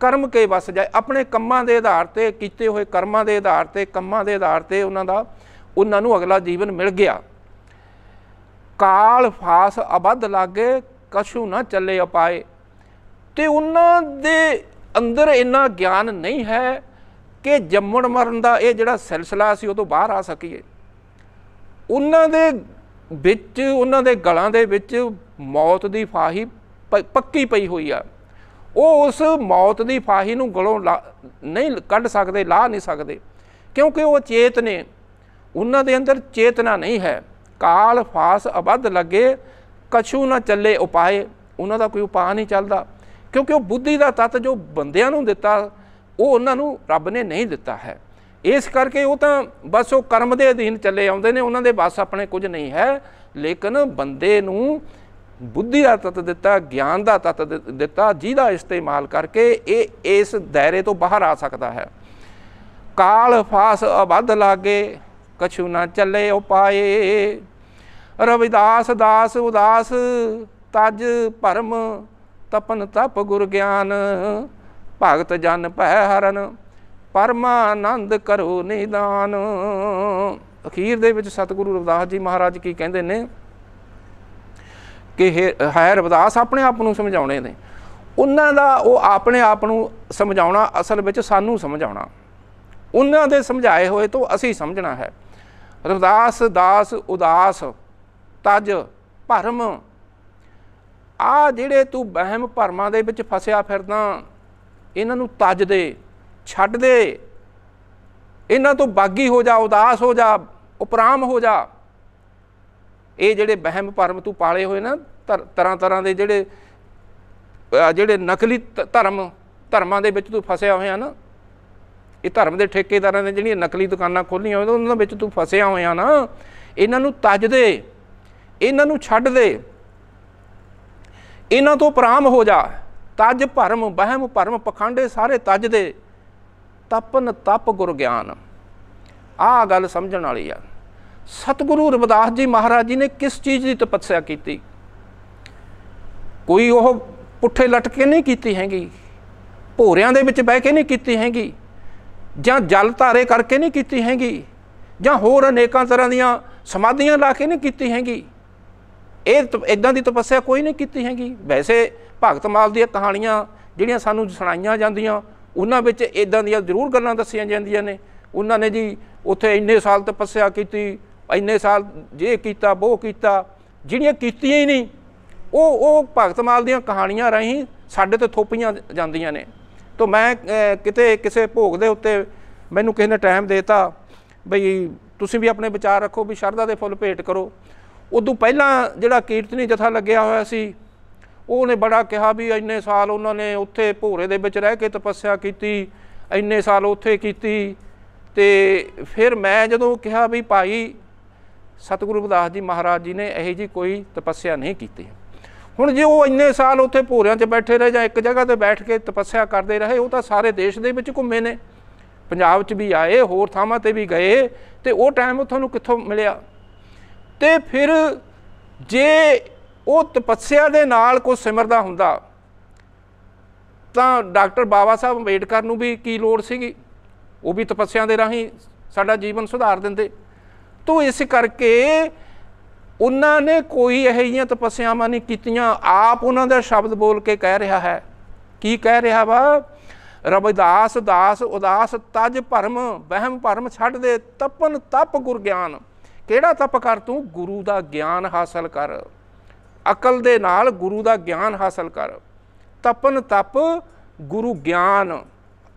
[SPEAKER 1] ਕਰਮ ਕੇ ਵਸ ਜਾਏ ਆਪਣੇ ਕੰਮਾਂ ਦੇ ਆਧਾਰ ਤੇ ਕੀਤੇ ਹੋਏ ਕਰਮਾਂ ਦੇ ਆਧਾਰ ਤੇ ਕੰਮਾਂ ਦੇ ਆਧਾਰ ਤੇ ਉਹਨਾਂ ਦਾ ਉਹਨਾਂ ਨੂੰ ਅਗਲਾ ਜੀਵਨ ਮਿਲ ਗਿਆ ਕਾਲ ਫਾਸ ਅਬਦ ਲਾਗੇ ਕਛੂ ਨਾ ਚੱਲੇ ਅਪਾਏ ਤੇ ਉਹਨਾਂ ਦੇ ਅੰਦਰ ਇੰਨਾ ਗਿਆਨ ਨਹੀਂ ਹੈ ਕਿ ਜੰਮਣ ਮਰਨ ਦਾ ਇਹ ਜਿਹੜਾ ਸਿਲਸਿਲਾ ਸੀ ਉਹ ਤੋਂ ਬਾਹਰ ਆ ਸਕੀਏ ਉਹਨਾਂ ਦੇ ਵਿੱਚ ਉਹਨਾਂ ਦੇ ਗਲਾਂ ਦੇ ਵਿੱਚ ਮੌਤ ਦੀ ਫਾਹੀ ਪੱਕੀ ਪਈ ਹੋਈ ਆ ਉਹ ਉਸ ਮੌਤ ਦੀ ਫਾਹੀ ਨੂੰ ਗਲੋਂ ਨਹੀਂ ਕੱਢ ਸਕਦੇ ਲਾ ਨਹੀਂ ਸਕਦੇ ਕਿਉਂਕਿ ਉਹ ਚੇਤ ਨੇ ਉਹਨਾਂ ਦੇ ਅੰਦਰ ਚੇਤਨਾ ਨਹੀਂ ਹੈ ਕਾਲ ਫਾਸ ਅਬਦ ਲੱਗੇ ਕਛੂ ਨਾ ਚੱਲੇ ਉਪਾਏ ਉਹਨਾਂ ਦਾ ਕੋਈ ਉਪਾਅ ਨਹੀਂ ਚੱਲਦਾ ਕਿਉਂਕਿ ਉਹ ਬੁੱਧੀ ਦਾ ਤਤ ਜੋ ਬੰਦਿਆਂ ਨੂੰ ਦਿੱਤਾ ਉਹ ਉਹਨਾਂ ਨੂੰ ਰੱਬ ਨੇ ਨਹੀਂ ਦਿੱਤਾ ਹੈ ਇਸ ਕਰਕੇ ਉਹ ਤਾਂ ਬਸ ਉਹ ਕਰਮ ਦੇ ਅਧੀਨ ਚੱਲੇ ਆਉਂਦੇ ਨੇ ਉਹਨਾਂ ਦੇ ਬਸ ਆਪਣੇ ਕੁਝ ਨਹੀਂ ਹੈ ਲੇਕਿਨ ਬੰਦੇ ਨੂੰ ਬੁੱਧੀ ਦਾ ਤਤ ਦਿੱਤਾ ਗਿਆਨ ਦਾ ਤਤ ਦਿੱਤਾ ਜਿਹਦਾ ਇਸਤੇਮਾਲ ਕਰਕੇ ਇਹ ਇਸ ਦਾਇਰੇ ਤੋਂ ਬਾਹਰ ਆ ਸਕਦਾ ਹੈ ਕਾਲ ਫਾਸ ਅਬੱਧ ਲਾਗੇ ਕਛੂ ਨਾ ਚੱਲੇ ਉਪਾਏ ਰਵਿਦਾਸ ਦਾਸ ਉਦਾਸ ਤਜ ਭਰਮ ਤਪਨ ਤਪ ਗੁਰ ਗਿਆਨ ਭਗਤ ਜਨ ਭੈ ਹਰਨ ਪਰਮਾਨੰਦ ਕਰੋ ਨਿਦਾਨ ਅਖੀਰ ਦੇ ਵਿੱਚ ਸਤਿਗੁਰੂ ਰਵਿਦਾਸ ਜੀ ਮਹਾਰਾਜ ਕੀ ਕਹਿੰਦੇ ਨੇ ਕਿ ਹੈ ਰਵਦਾਸ ਆਪਣੇ ਆਪ ਨੂੰ ਸਮਝਾਉਣੇ ਨੇ ਉਹਨਾਂ ਦਾ ਉਹ ਆਪਣੇ ਆਪ ਨੂੰ ਸਮਝਾਉਣਾ ਅਸਲ ਵਿੱਚ ਸਾਨੂੰ ਸਮਝਾਉਣਾ ਉਹਨਾਂ ਦੇ ਸਮਝਾਏ ਹੋਏ ਤੋਂ ਅਸੀਂ ਸਮਝਣਾ ਹੈ ਰਵਦਾਸ ਦਾਸ ਉਦਾਸ ਤਜ ਭਰਮ ਆ ਜਿਹੜੇ ਤੂੰ ਬਹਿਮ ਭਰਮਾਂ ਦੇ ਵਿੱਚ ਫਸਿਆ ਫਿਰਦਾ ਇਹਨਾਂ ਨੂੰ ਤਜ ਦੇ ਛੱਡ ਦੇ ਇਹਨਾਂ ਤੋਂ ਬਾਗੀ ਹੋ ਜਾ ਉਦਾਸ ਹੋ ਜਾ ਉਪਰਾਮ ਹੋ ਜਾ ਇਹ ਜਿਹੜੇ ਬਹਿਮ ਭਰਮ ਤੂੰ ਪਾਲੇ ਹੋਏ ਨਾ ਤਰ੍ਹਾਂ ਤਰ੍ਹਾਂ ਦੇ ਜਿਹੜੇ ਜਿਹੜੇ ਨਕਲੀ ਧਰਮ ਧਰਮਾਂ ਦੇ ਵਿੱਚ ਤੂੰ ਫਸਿਆ ਹੋਇਆ ਨਾ ਇਹ ਧਰਮ ਦੇ ਠੇਕੇਦਾਰਾਂ ਨੇ ਜਿਹੜੀਆਂ ਨਕਲੀ ਦੁਕਾਨਾਂ ਖੋਲੀਆਂ ਹੋਈਆਂ ਉਹਨਾਂ ਵਿੱਚ ਤੂੰ ਫਸਿਆ ਹੋਇਆ ਨਾ ਇਹਨਾਂ ਨੂੰ ਤਜ ਦੇ ਇਹਨਾਂ ਨੂੰ ਛੱਡ ਦੇ ਇਹਨਾਂ ਤੋਂ ਪ੍ਰਾਮ ਹੋ ਜਾ ਤਜ ਭਰਮ ਬਹਿਮ ਭਰਮ ਪਖੰਡੇ ਸਾਰੇ ਤਜ ਦੇ ਤਪਨ ਤਪ ਗੁਰ ਗਿਆਨ ਆਹ ਗੱਲ ਸਮਝਣ ਵਾਲੀ ਆ ਸਤਿਗੁਰੂ ਰਵਿਦਾਸ ਜੀ ਮਹਾਰਾਜ ਜੀ ਨੇ ਕਿਸ ਚੀਜ਼ ਦੀ ਤਪੱਸਿਆ ਕੀਤੀ ਕੋਈ ਉਹ ਪੁੱਠੇ ਲਟਕੇ ਨਹੀਂ ਕੀਤੀ ਹੈਗੀ ਭੋਰਿਆਂ ਦੇ ਵਿੱਚ ਬਹਿ ਕੇ ਨਹੀਂ ਕੀਤੀ ਹੈਗੀ ਜਾਂ ਜਲ ਧਾਰੇ ਕਰਕੇ ਨਹੀਂ ਕੀਤੀ ਹੈਗੀ ਜਾਂ ਹੋਰ ਅਨੇਕਾਂ ਤਰ੍ਹਾਂ ਦੀਆਂ ਸਮਾਧੀਆਂ ਲਾ ਕੇ ਨਹੀਂ ਕੀਤੀ ਹੈਗੀ ਇਹ ਇਦਾਂ ਦੀ ਤਪੱਸਿਆ ਕੋਈ ਨਹੀਂ ਕੀਤੀ ਹੈਗੀ ਵੈਸੇ ਭਗਤ ਮਾਲ ਦੀਆਂ ਕਹਾਣੀਆਂ ਜਿਹੜੀਆਂ ਸਾਨੂੰ ਸੁਣਾਈਆਂ ਜਾਂਦੀਆਂ ਉਹਨਾਂ ਵਿੱਚ ਇਦਾਂ ਦੀਆਂ ਜ਼ਰੂਰ ਗੱਲਾਂ ਦੱਸੀਆਂ ਜਾਂਦੀਆਂ ਨੇ ਉਹਨਾਂ ਨੇ ਜੀ ਉੱਥੇ ਇੰਨੇ ਸਾਲ ਤਪੱਸਿਆ ਕੀਤੀ ਇੰਨੇ ਸਾਲ ਜੇ ਕੀਤਾ ਉਹ ਕੀਤਾ ਜਿਹੜੀਆਂ ਕੀਤੀਆਂ ਹੀ ਨਹੀਂ ਉਹ ਉਹ ਭਗਤ ਮਾਲ ਦੀਆਂ ਕਹਾਣੀਆਂ ਰਹੀ ਸਾਡੇ ਤੇ ਥੋਪੀਆਂ ਜਾਂਦੀਆਂ ਨੇ ਤੋਂ ਮੈਂ ਕਿਤੇ ਕਿਸੇ ਭੋਗ ਦੇ ਉੱਤੇ ਮੈਨੂੰ ਕਿਸੇ ਨੇ ਟਾਈਮ ਦੇਤਾ ਬਈ ਤੁਸੀਂ ਵੀ ਆਪਣੇ ਵਿਚਾਰ ਰੱਖੋ ਵੀ ਸ਼ਰਧਾ ਦੇ ਫੁੱਲ ਭੇਟ ਕਰੋ ਉਦੋਂ ਪਹਿਲਾਂ ਜਿਹੜਾ ਕੀਰਤਨੀ ਜਥਾ ਲੱਗਿਆ ਹੋਇਆ ਸੀ ਉਹਨੇ ਬੜਾ ਕਿਹਾ ਵੀ ਇੰਨੇ ਸਾਲ ਉਹਨਾਂ ਨੇ ਉੱਥੇ ਭੋਰੇ ਦੇ ਵਿੱਚ ਰਹਿ ਕੇ ਤਪੱਸਿਆ ਕੀਤੀ ਇੰਨੇ ਸਾਲ ਉੱਥੇ ਕੀਤੀ ਤੇ ਫਿਰ ਮੈਂ ਜਦੋਂ ਕਿਹਾ ਵੀ ਭਾਈ ਸਤਿਗੁਰੂ ਬਦਾਸ ਜੀ ਮਹਾਰਾਜ ਜੀ ਨੇ ਇਹੋ ਜੀ ਕੋਈ ਤਪੱਸਿਆ ਨਹੀਂ ਕੀਤੀ ਹੁਣ ਜੇ ਉਹ ਇੰਨੇ ਸਾਲ ਉੱਥੇ ਭੋਰਿਆਂ 'ਚ ਬੈਠੇ ਰਹੇ ਜਾਂ ਇੱਕ ਜਗ੍ਹਾ ਤੇ ਬੈਠ ਕੇ ਤਪੱਸਿਆ ਕਰਦੇ ਰਹੇ ਉਹ ਤਾਂ ਸਾਰੇ ਦੇਸ਼ ਦੇ ਵਿੱਚ ਘੁੰਮੇ ਨੇ ਪੰਜਾਬ 'ਚ ਵੀ ਆਏ ਹੋਰ ਥਾਵਾਂ ਤੇ ਵੀ ਗਏ ਤੇ ਉਹ ਟਾਈਮ ਉਹ ਤੁਹਾਨੂੰ ਕਿੱਥੋਂ ਮਿਲਿਆ ਤੇ ਫਿਰ ਜੇ ਉਹ ਤਪੱਸਿਆ ਦੇ ਨਾਲ ਕੋਈ ਸਿਮਰਦਾ ਹੁੰਦਾ ਤਾਂ ਡਾਕਟਰ ਬਾਬਾ ਸਾਹਿਬ ਅੰਬੇਡਕਰ ਨੂੰ ਵੀ ਕੀ ਲੋੜ ਸੀਗੀ ਉਹ ਵੀ ਤਪੱਸਿਆ ਦੇ ਰਾਹੀਂ ਸਾਡਾ ਜੀਵਨ ਸੁਧਾਰ ਦਿੰਦੇ ਤੋ ਇਸ ਕਰਕੇ ਉਹਨਾਂ ਨੇ ਕੋਈ ਇਹ ਜੀਆਂ ਤਪੱਸਿਆਵਾਂ ਨਹੀਂ ਕੀਤੀਆਂ ਆਪ ਉਹਨਾਂ ਦਾ ਸ਼ਬਦ ਬੋਲ ਕੇ ਕਹਿ ਰਿਹਾ ਹੈ ਕੀ ਕਹਿ ਰਿਹਾ ਵਾ ਰਬਦਾਸ ਦਾਸ ਉਦਾਸ ਤਜ ਭਰਮ ਬਹਿਮ ਭਰਮ ਛੱਡ ਦੇ ਤਪਨ ਤਪ ਗੁਰ ਗਿਆਨ ਕਿਹੜਾ ਤਪ ਕਰ ਤੂੰ ਗੁਰੂ ਦਾ ਗਿਆਨ ਹਾਸਲ ਕਰ ਅਕਲ ਦੇ ਨਾਲ ਗੁਰੂ ਦਾ ਗਿਆਨ ਹਾਸਲ ਕਰ ਤਪਨ ਤਪ ਗੁਰੂ ਗਿਆਨ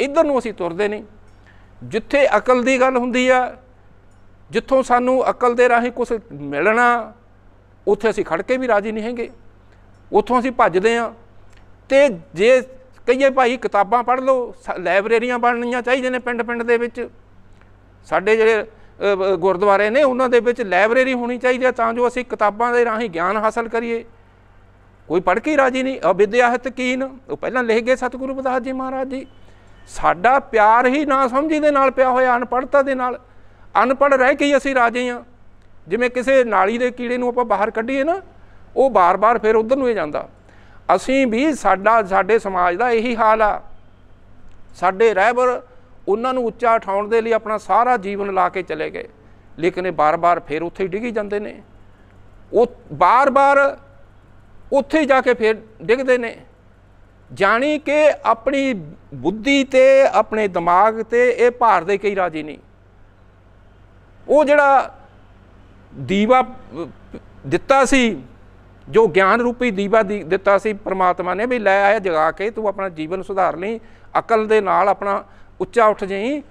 [SPEAKER 1] ਇਧਰ ਨੂੰ ਅਸੀਂ ਤੁਰਦੇ ਨਹੀਂ ਜਿੱਥੇ ਅਕਲ ਦੀ ਗੱਲ ਹੁੰਦੀ ਆ ਜਿੱਥੋਂ ਸਾਨੂੰ ਅਕਲ ਦੇ ਰਾਹੀਂ ਕੁਝ ਮਿਲਣਾ ਉੱਥੇ ਅਸੀਂ ਖੜ ਕੇ ਵੀ ਰਾਜੀ ਨਹੀਂ ਹੈਗੇ ਉੱਥੋਂ ਅਸੀਂ ਭੱਜਦੇ ਆ ਤੇ ਜੇ ਕਈਏ ਭਾਈ ਕਿਤਾਬਾਂ ਪੜ੍ਹ ਲਓ ਲਾਇਬ੍ਰੇਰੀਆਂ ਬਣਨੀਆਂ ਚਾਹੀਦੀਆਂ ਨੇ ਪਿੰਡ-ਪਿੰਡ ਦੇ ਵਿੱਚ ਸਾਡੇ ਜਿਹੜੇ ਗੁਰਦੁਆਰੇ ਨੇ ਉਹਨਾਂ ਦੇ ਵਿੱਚ ਲਾਇਬ੍ਰੇਰੀ ਹੋਣੀ ਚਾਹੀਦੀ ਹੈ ਤਾਂ ਜੋ ਅਸੀਂ ਕਿਤਾਬਾਂ ਦੇ ਰਾਹੀਂ ਗਿਆਨ ਹਾਸਲ ਕਰੀਏ ਕੋਈ ਪੜ੍ਹ ਕੇ ਰਾਜੀ ਨਹੀਂ ਅਵਿਦਿਆਹਿਤ ਕੀਨ ਉਹ ਪਹਿਲਾਂ ਲਿਖ ਗਏ ਸਤਿਗੁਰੂ ਬਦਾਸ ਜੀ ਮਹਾਰਾਜ ਜੀ ਸਾਡਾ ਪਿਆਰ ਹੀ ਨਾ ਸਮਝੀ ਦੇ ਨਾਲ ਪਿਆ ਹੋਇਆ ਅਨਪੜਤਾ ਦੇ ਨਾਲ ਅਨਪੜ ਰਹਿ ਕੇ ਹੀ ਅਸੀਂ ਰਾਜੇ ਆ ਜਿਵੇਂ ਕਿਸੇ ਨਾਲੀ ਦੇ ਕੀੜੇ ਨੂੰ ਆਪਾਂ ਬਾਹਰ ਕੱਢੀਏ ਨਾ ਉਹ ਬਾਰ-ਬਾਰ ਫਿਰ ਉਧਰ ਨੂੰ ਹੀ ਜਾਂਦਾ ਅਸੀਂ ਵੀ ਸਾਡਾ ਸਾਡੇ ਸਮਾਜ ਦਾ ਇਹੀ ਹਾਲ ਆ ਸਾਡੇ ਰਹਿਬਰ ਉਹਨਾਂ ਨੂੰ ਉੱਚਾ ਉਠਾਉਣ ਦੇ ਲਈ ਆਪਣਾ ਸਾਰਾ ਜੀਵਨ ਲਾ ਕੇ ਚਲੇ ਗਏ ਲੇਕਿਨ ਇਹ ਬਾਰ-ਬਾਰ ਫਿਰ ਉੱਥੇ ਹੀ ਡਿੱਗੀ ਜਾਂਦੇ ਨੇ ਉਹ ਬਾਰ-ਬਾਰ ਉੱਥੇ ਜਾ ਕੇ ਫਿਰ ਡਿੱਗਦੇ ਨੇ ਜਾਣੀ ਕਿ ਆਪਣੀ ਬੁੱਧੀ ਤੇ ਆਪਣੇ ਦਿਮਾਗ ਤੇ ਇਹ ਭਾਰ ਦੇ ਕਈ ਰਾਜੀ ਨਹੀਂ ਉਹ ਜਿਹੜਾ ਦੀਵਾ ਦਿੱਤਾ ਸੀ ਜੋ ਗਿਆਨ ਰੂਪੀ ਦੀਵਾ ਦਿੱਤਾ ਸੀ ਪ੍ਰਮਾਤਮਾ ਨੇ ਵੀ ਲੈ ਆਇਆ ਜਗਾ ਕੇ ਤੂੰ ਆਪਣਾ ਜੀਵਨ ਸੁਧਾਰ ਲਈ ਅਕਲ ਦੇ ਨਾਲ ਆਪਣਾ ਉੱਚਾ ਉੱਠ ਜਾਈ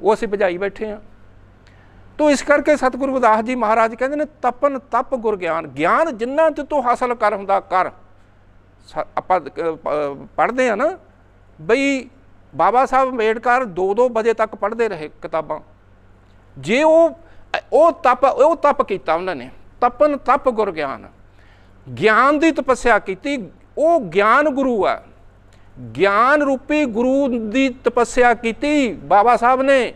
[SPEAKER 1] ਉਹ ਅਸੀਂ ਭਜਾਈ ਬੈਠੇ ਆ ਤੋ ਇਸ ਕਰਕੇ ਸਤਿਗੁਰੂ ਗੁਰਦਾਸ ਜੀ ਮਹਾਰਾਜ ਕਹਿੰਦੇ ਨੇ ਤਪਨ ਤਪ ਗੁਰ ਗਿਆਨ ਗਿਆਨ ਜਿੰਨਾ ਤੇ ਤੂੰ ਹਾਸਲ ਕਰ ਹੁੰਦਾ ਕਰ ਆਪਾਂ ਪੜ੍ਹਦੇ ਆ ਨਾ ਬਈ ਬਾਬਾ ਸਾਹਿਬ ਅੰਬੇਡਕਰ 2-2 ਵਜੇ ਤੱਕ ਪੜ੍ਹਦੇ ਰਹੇ ਕਿਤਾਬਾਂ ਜੇ ਉਹ ਉਹ ਤਪ ਉਹ ਤਪ ਕੀਤਾ ਉਹਨਾਂ ਨੇ ਤਪਨ ਤਪ ਗੁਰ ਗਿਆਨ ਗਿਆਨ ਦੀ ਤਪੱਸਿਆ ਕੀਤੀ ਉਹ ਗਿਆਨ ਗੁਰੂ ਆ ਗਿਆਨ ਰੂਪੀ ਗੁਰੂ ਦੀ ਤਪੱਸਿਆ ਕੀਤੀ ਬਾਬਾ ਸਾਹਿਬ ਨੇ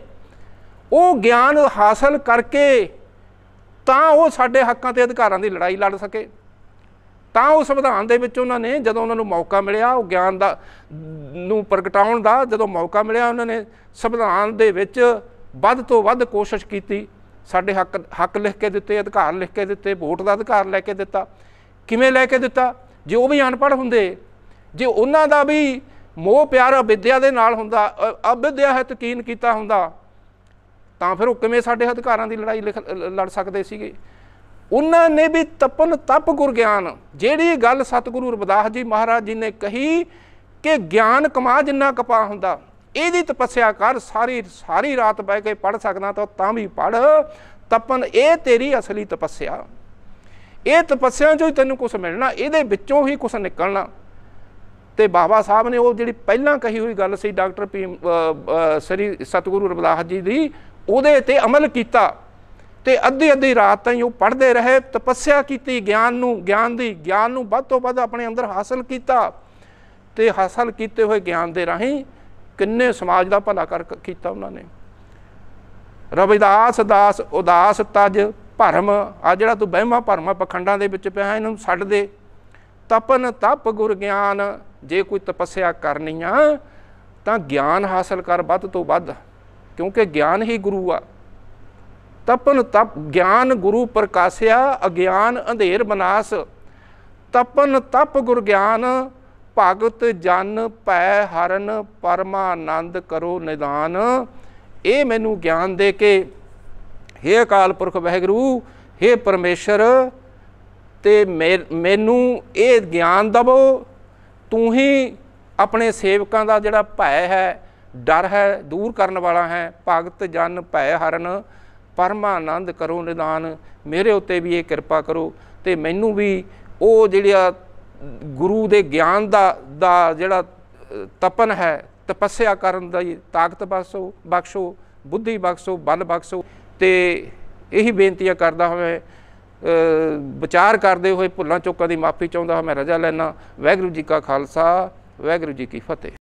[SPEAKER 1] ਉਹ ਗਿਆਨ ਹਾਸਲ ਕਰਕੇ ਤਾਂ ਉਹ ਸਾਡੇ ਹੱਕਾਂ ਤੇ ਅਧਿਕਾਰਾਂ ਦੀ ਲੜਾਈ ਲੜ ਸਕੇ ਤਾਂ ਉਹ ਸੰਵਿਧਾਨ ਦੇ ਵਿੱਚ ਉਹਨਾਂ ਨੇ ਜਦੋਂ ਉਹਨਾਂ ਨੂੰ ਮੌਕਾ ਮਿਲਿਆ ਉਹ ਗਿਆਨ ਦਾ ਨੂੰ ਪ੍ਰਗਟਾਉਣ ਦਾ ਜਦੋਂ ਮੌਕਾ ਮਿਲਿਆ ਉਹਨਾਂ ਨੇ ਸੰਵਿਧਾਨ ਦੇ ਵਿੱਚ ਵੱਧ ਤੋਂ ਵੱਧ ਕੋਸ਼ਿਸ਼ ਕੀਤੀ ਸਾਡੇ ਹੱਕ ਹੱਕ ਲਿਖ ਕੇ ਦਿੱਤੇ ਅਧਿਕਾਰ ਲਿਖ ਕੇ ਦਿੱਤੇ ਵੋਟ ਦਾ ਅਧਿਕਾਰ ਲੈ ਕੇ ਦਿੱਤਾ ਕਿਵੇਂ ਲੈ ਕੇ ਦਿੱਤਾ ਜੇ ਉਹ ਵੀ ਅਨਪੜ੍ਹ ਹੁੰਦੇ ਜੇ ਉਹਨਾਂ ਦਾ ਵੀ ਮੋਹ ਪਿਆਰ ਅਵਿਦਿਆ ਦੇ ਨਾਲ ਹੁੰਦਾ ਅਵਿਦਿਆ ਹੈ ਤਕੀਨ ਕੀਤਾ ਹੁੰਦਾ ਤਾਂ ਫਿਰ ਉਹ ਕਿਵੇਂ ਸਾਡੇ ਅਧਿਕਾਰਾਂ ਦੀ ਲੜਾਈ ਲੜ ਸਕਦੇ ਸੀਗੇ ਉਹਨਾਂ ਨੇ ਵੀ ਤਪਨ ਤਪ ਗੁਰ ਗਿਆਨ ਜਿਹੜੀ ਗੱਲ ਸਤਿਗੁਰੂ ਰਵਿਦਾਸ ਜੀ ਮਹਾਰਾਜ ਜੀ ਨੇ ਕਹੀ ਕਿ ਗਿਆਨ ਕਮਾ ਜਿੰਨਾ ਕਪਾ ਹੁੰਦਾ ਇਹਦੀ ਤਪੱਸਿਆ ਕਰ ਸਾਰੀ ਸਾਰੀ ਰਾਤ ਬਹਿ ਕੇ ਪੜ ਸਕਦਾ ਤਾਂ ਤਾਂ ਵੀ ਪੜ ਤਪਨ ਇਹ ਤੇਰੀ ਅਸਲੀ ਤਪੱਸਿਆ ਇਹ ਤਪੱਸਿਆ ਜੋ ਤੈਨੂੰ ਕੁਝ ਮਿਲਣਾ ਇਹਦੇ ਵਿੱਚੋਂ ਹੀ ਕੁਝ ਨਿਕਲਣਾ ਤੇ ਬਾਬਾ ਸਾਹਿਬ ਨੇ ਉਹ ਜਿਹੜੀ ਪਹਿਲਾਂ ਕਹੀ ਹੋਈ ਗੱਲ ਸੀ ਡਾਕਟਰ ਪੀ ਸ੍ਰੀ ਸਤਗੁਰੂ ਰਬਦਾਸ ਜੀ ਦੀ ਉਹਦੇ ਤੇ ਅਮਲ ਕੀਤਾ ਤੇ ਅੱਧੀ ਅੱਧੀ ਰਾਤ ਤਾਈਂ ਉਹ ਪੜਦੇ ਰਹੇ ਤਪੱਸਿਆ ਕੀਤੀ ਗਿਆਨ ਨੂੰ ਗਿਆਨ ਦੀ ਗਿਆਨ ਨੂੰ ਵੱਧ ਤੋਂ ਵੱਧ ਆਪਣੇ ਅੰਦਰ ਹਾਸਲ ਕੀਤਾ ਤੇ ਹਾਸਲ ਕੀਤੇ ਹੋਏ ਗਿਆਨ ਦੇ ਰਾਹੀਂ ਕਿੰਨੇ ਸਮਾਜ ਦਾ ਭਲਾ ਕਰ ਕੀਤਾ ਉਹਨਾਂ ਨੇ ਰਵਿਦਾਸ ਦਾਸ ਉਦਾਸ ਤਜ ਭਰਮ ਆ ਜਿਹੜਾ ਤੂੰ ਬਹਿਮਾ ਭਰਮਾ ਪਖੰਡਾਂ ਦੇ ਵਿੱਚ ਪਿਆ ਇਹਨੂੰ ਛੱਡ ਦੇ ਤਪਨ ਤਪ ਗੁਰ ਗਿਆਨ ਜੇ ਕੋਈ ਤਪੱਸਿਆ ਕਰਨੀ ਆ ਤਾਂ ਗਿਆਨ ਹਾਸਲ ਕਰ ਵੱਧ ਤੋਂ ਵੱਧ ਕਿਉਂਕਿ ਗਿਆਨ ਹੀ ਗੁਰੂ ਆ ਤਪਨ ਤਪ ਗਿਆਨ ਗੁਰੂ ਪ੍ਰਕਾਸ਼ਿਆ ਅਗਿਆਨ ਅੰਧੇਰ ਬਨਾਸ ਤਪਨ ਤਪ ਗੁਰ ਗਿਆਨ ਭਗਤ ਜਨ ਭੈ ਹਰਨ ਪਰਮਾਨੰਦ ਕਰੋ ਨਿਦਾਨ ਇਹ ਮੈਨੂੰ ਗਿਆਨ ਦੇ ਕੇ हे ਅਕਾਲ ਪੁਰਖ ਵਹਿਗੁਰੂ हे ਪਰਮੇਸ਼ਰ ਤੇ ਮੈਨੂੰ ਇਹ ਗਿਆਨ ਦਵੋ ਤੂੰ ਹੀ ਆਪਣੇ ਸੇਵਕਾਂ ਦਾ ਜਿਹੜਾ ਭੈ ਹੈ ਡਰ ਹੈ ਦੂਰ ਕਰਨ ਵਾਲਾ ਹੈ ਭਗਤ ਜਨ ਭੈ ਹਰਨ ਪਰਮਾਨੰਦ ਕਰੋ ਨਿਦਾਨ ਮੇਰੇ ਉੱਤੇ ਵੀ ਇਹ ਕਿਰਪਾ ਕਰੋ ਤੇ ਮੈਨੂੰ ਵੀ ਉਹ ਜਿਹੜਾ ਗੁਰੂ ਦੇ ਗਿਆਨ ਦਾ ਦਾ ਜਿਹੜਾ ਤਪਨ ਹੈ ਤਪੱਸਿਆ ਕਰਨ ਦਾ ਤਾਕਤ ਬਖਸ਼ੋ ਬਖਸ਼ੋ ਬੁੱਧੀ ਬਖਸ਼ੋ ਬਲ ਬਖਸ਼ੋ ਤੇ ਇਹੀ ਬੇਨਤੀਆਂ ਕਰਦਾ ਹੋਇਆ ਵਿਚਾਰ ਕਰਦੇ ਹੋਏ ਭੁੱਲਾਂ ਚੁੱਕਾਂ ਦੀ ਮਾਫੀ ਚਾਹੁੰਦਾ ਹਾਂ ਮੈਂ ਰਜਾ ਲੈਣਾ ਵੈਗਰੂ ਜੀ ਕਾ ਖਾਲਸਾ ਵੈਗਰੂ ਜੀ ਕੀ ਫਤਿਹ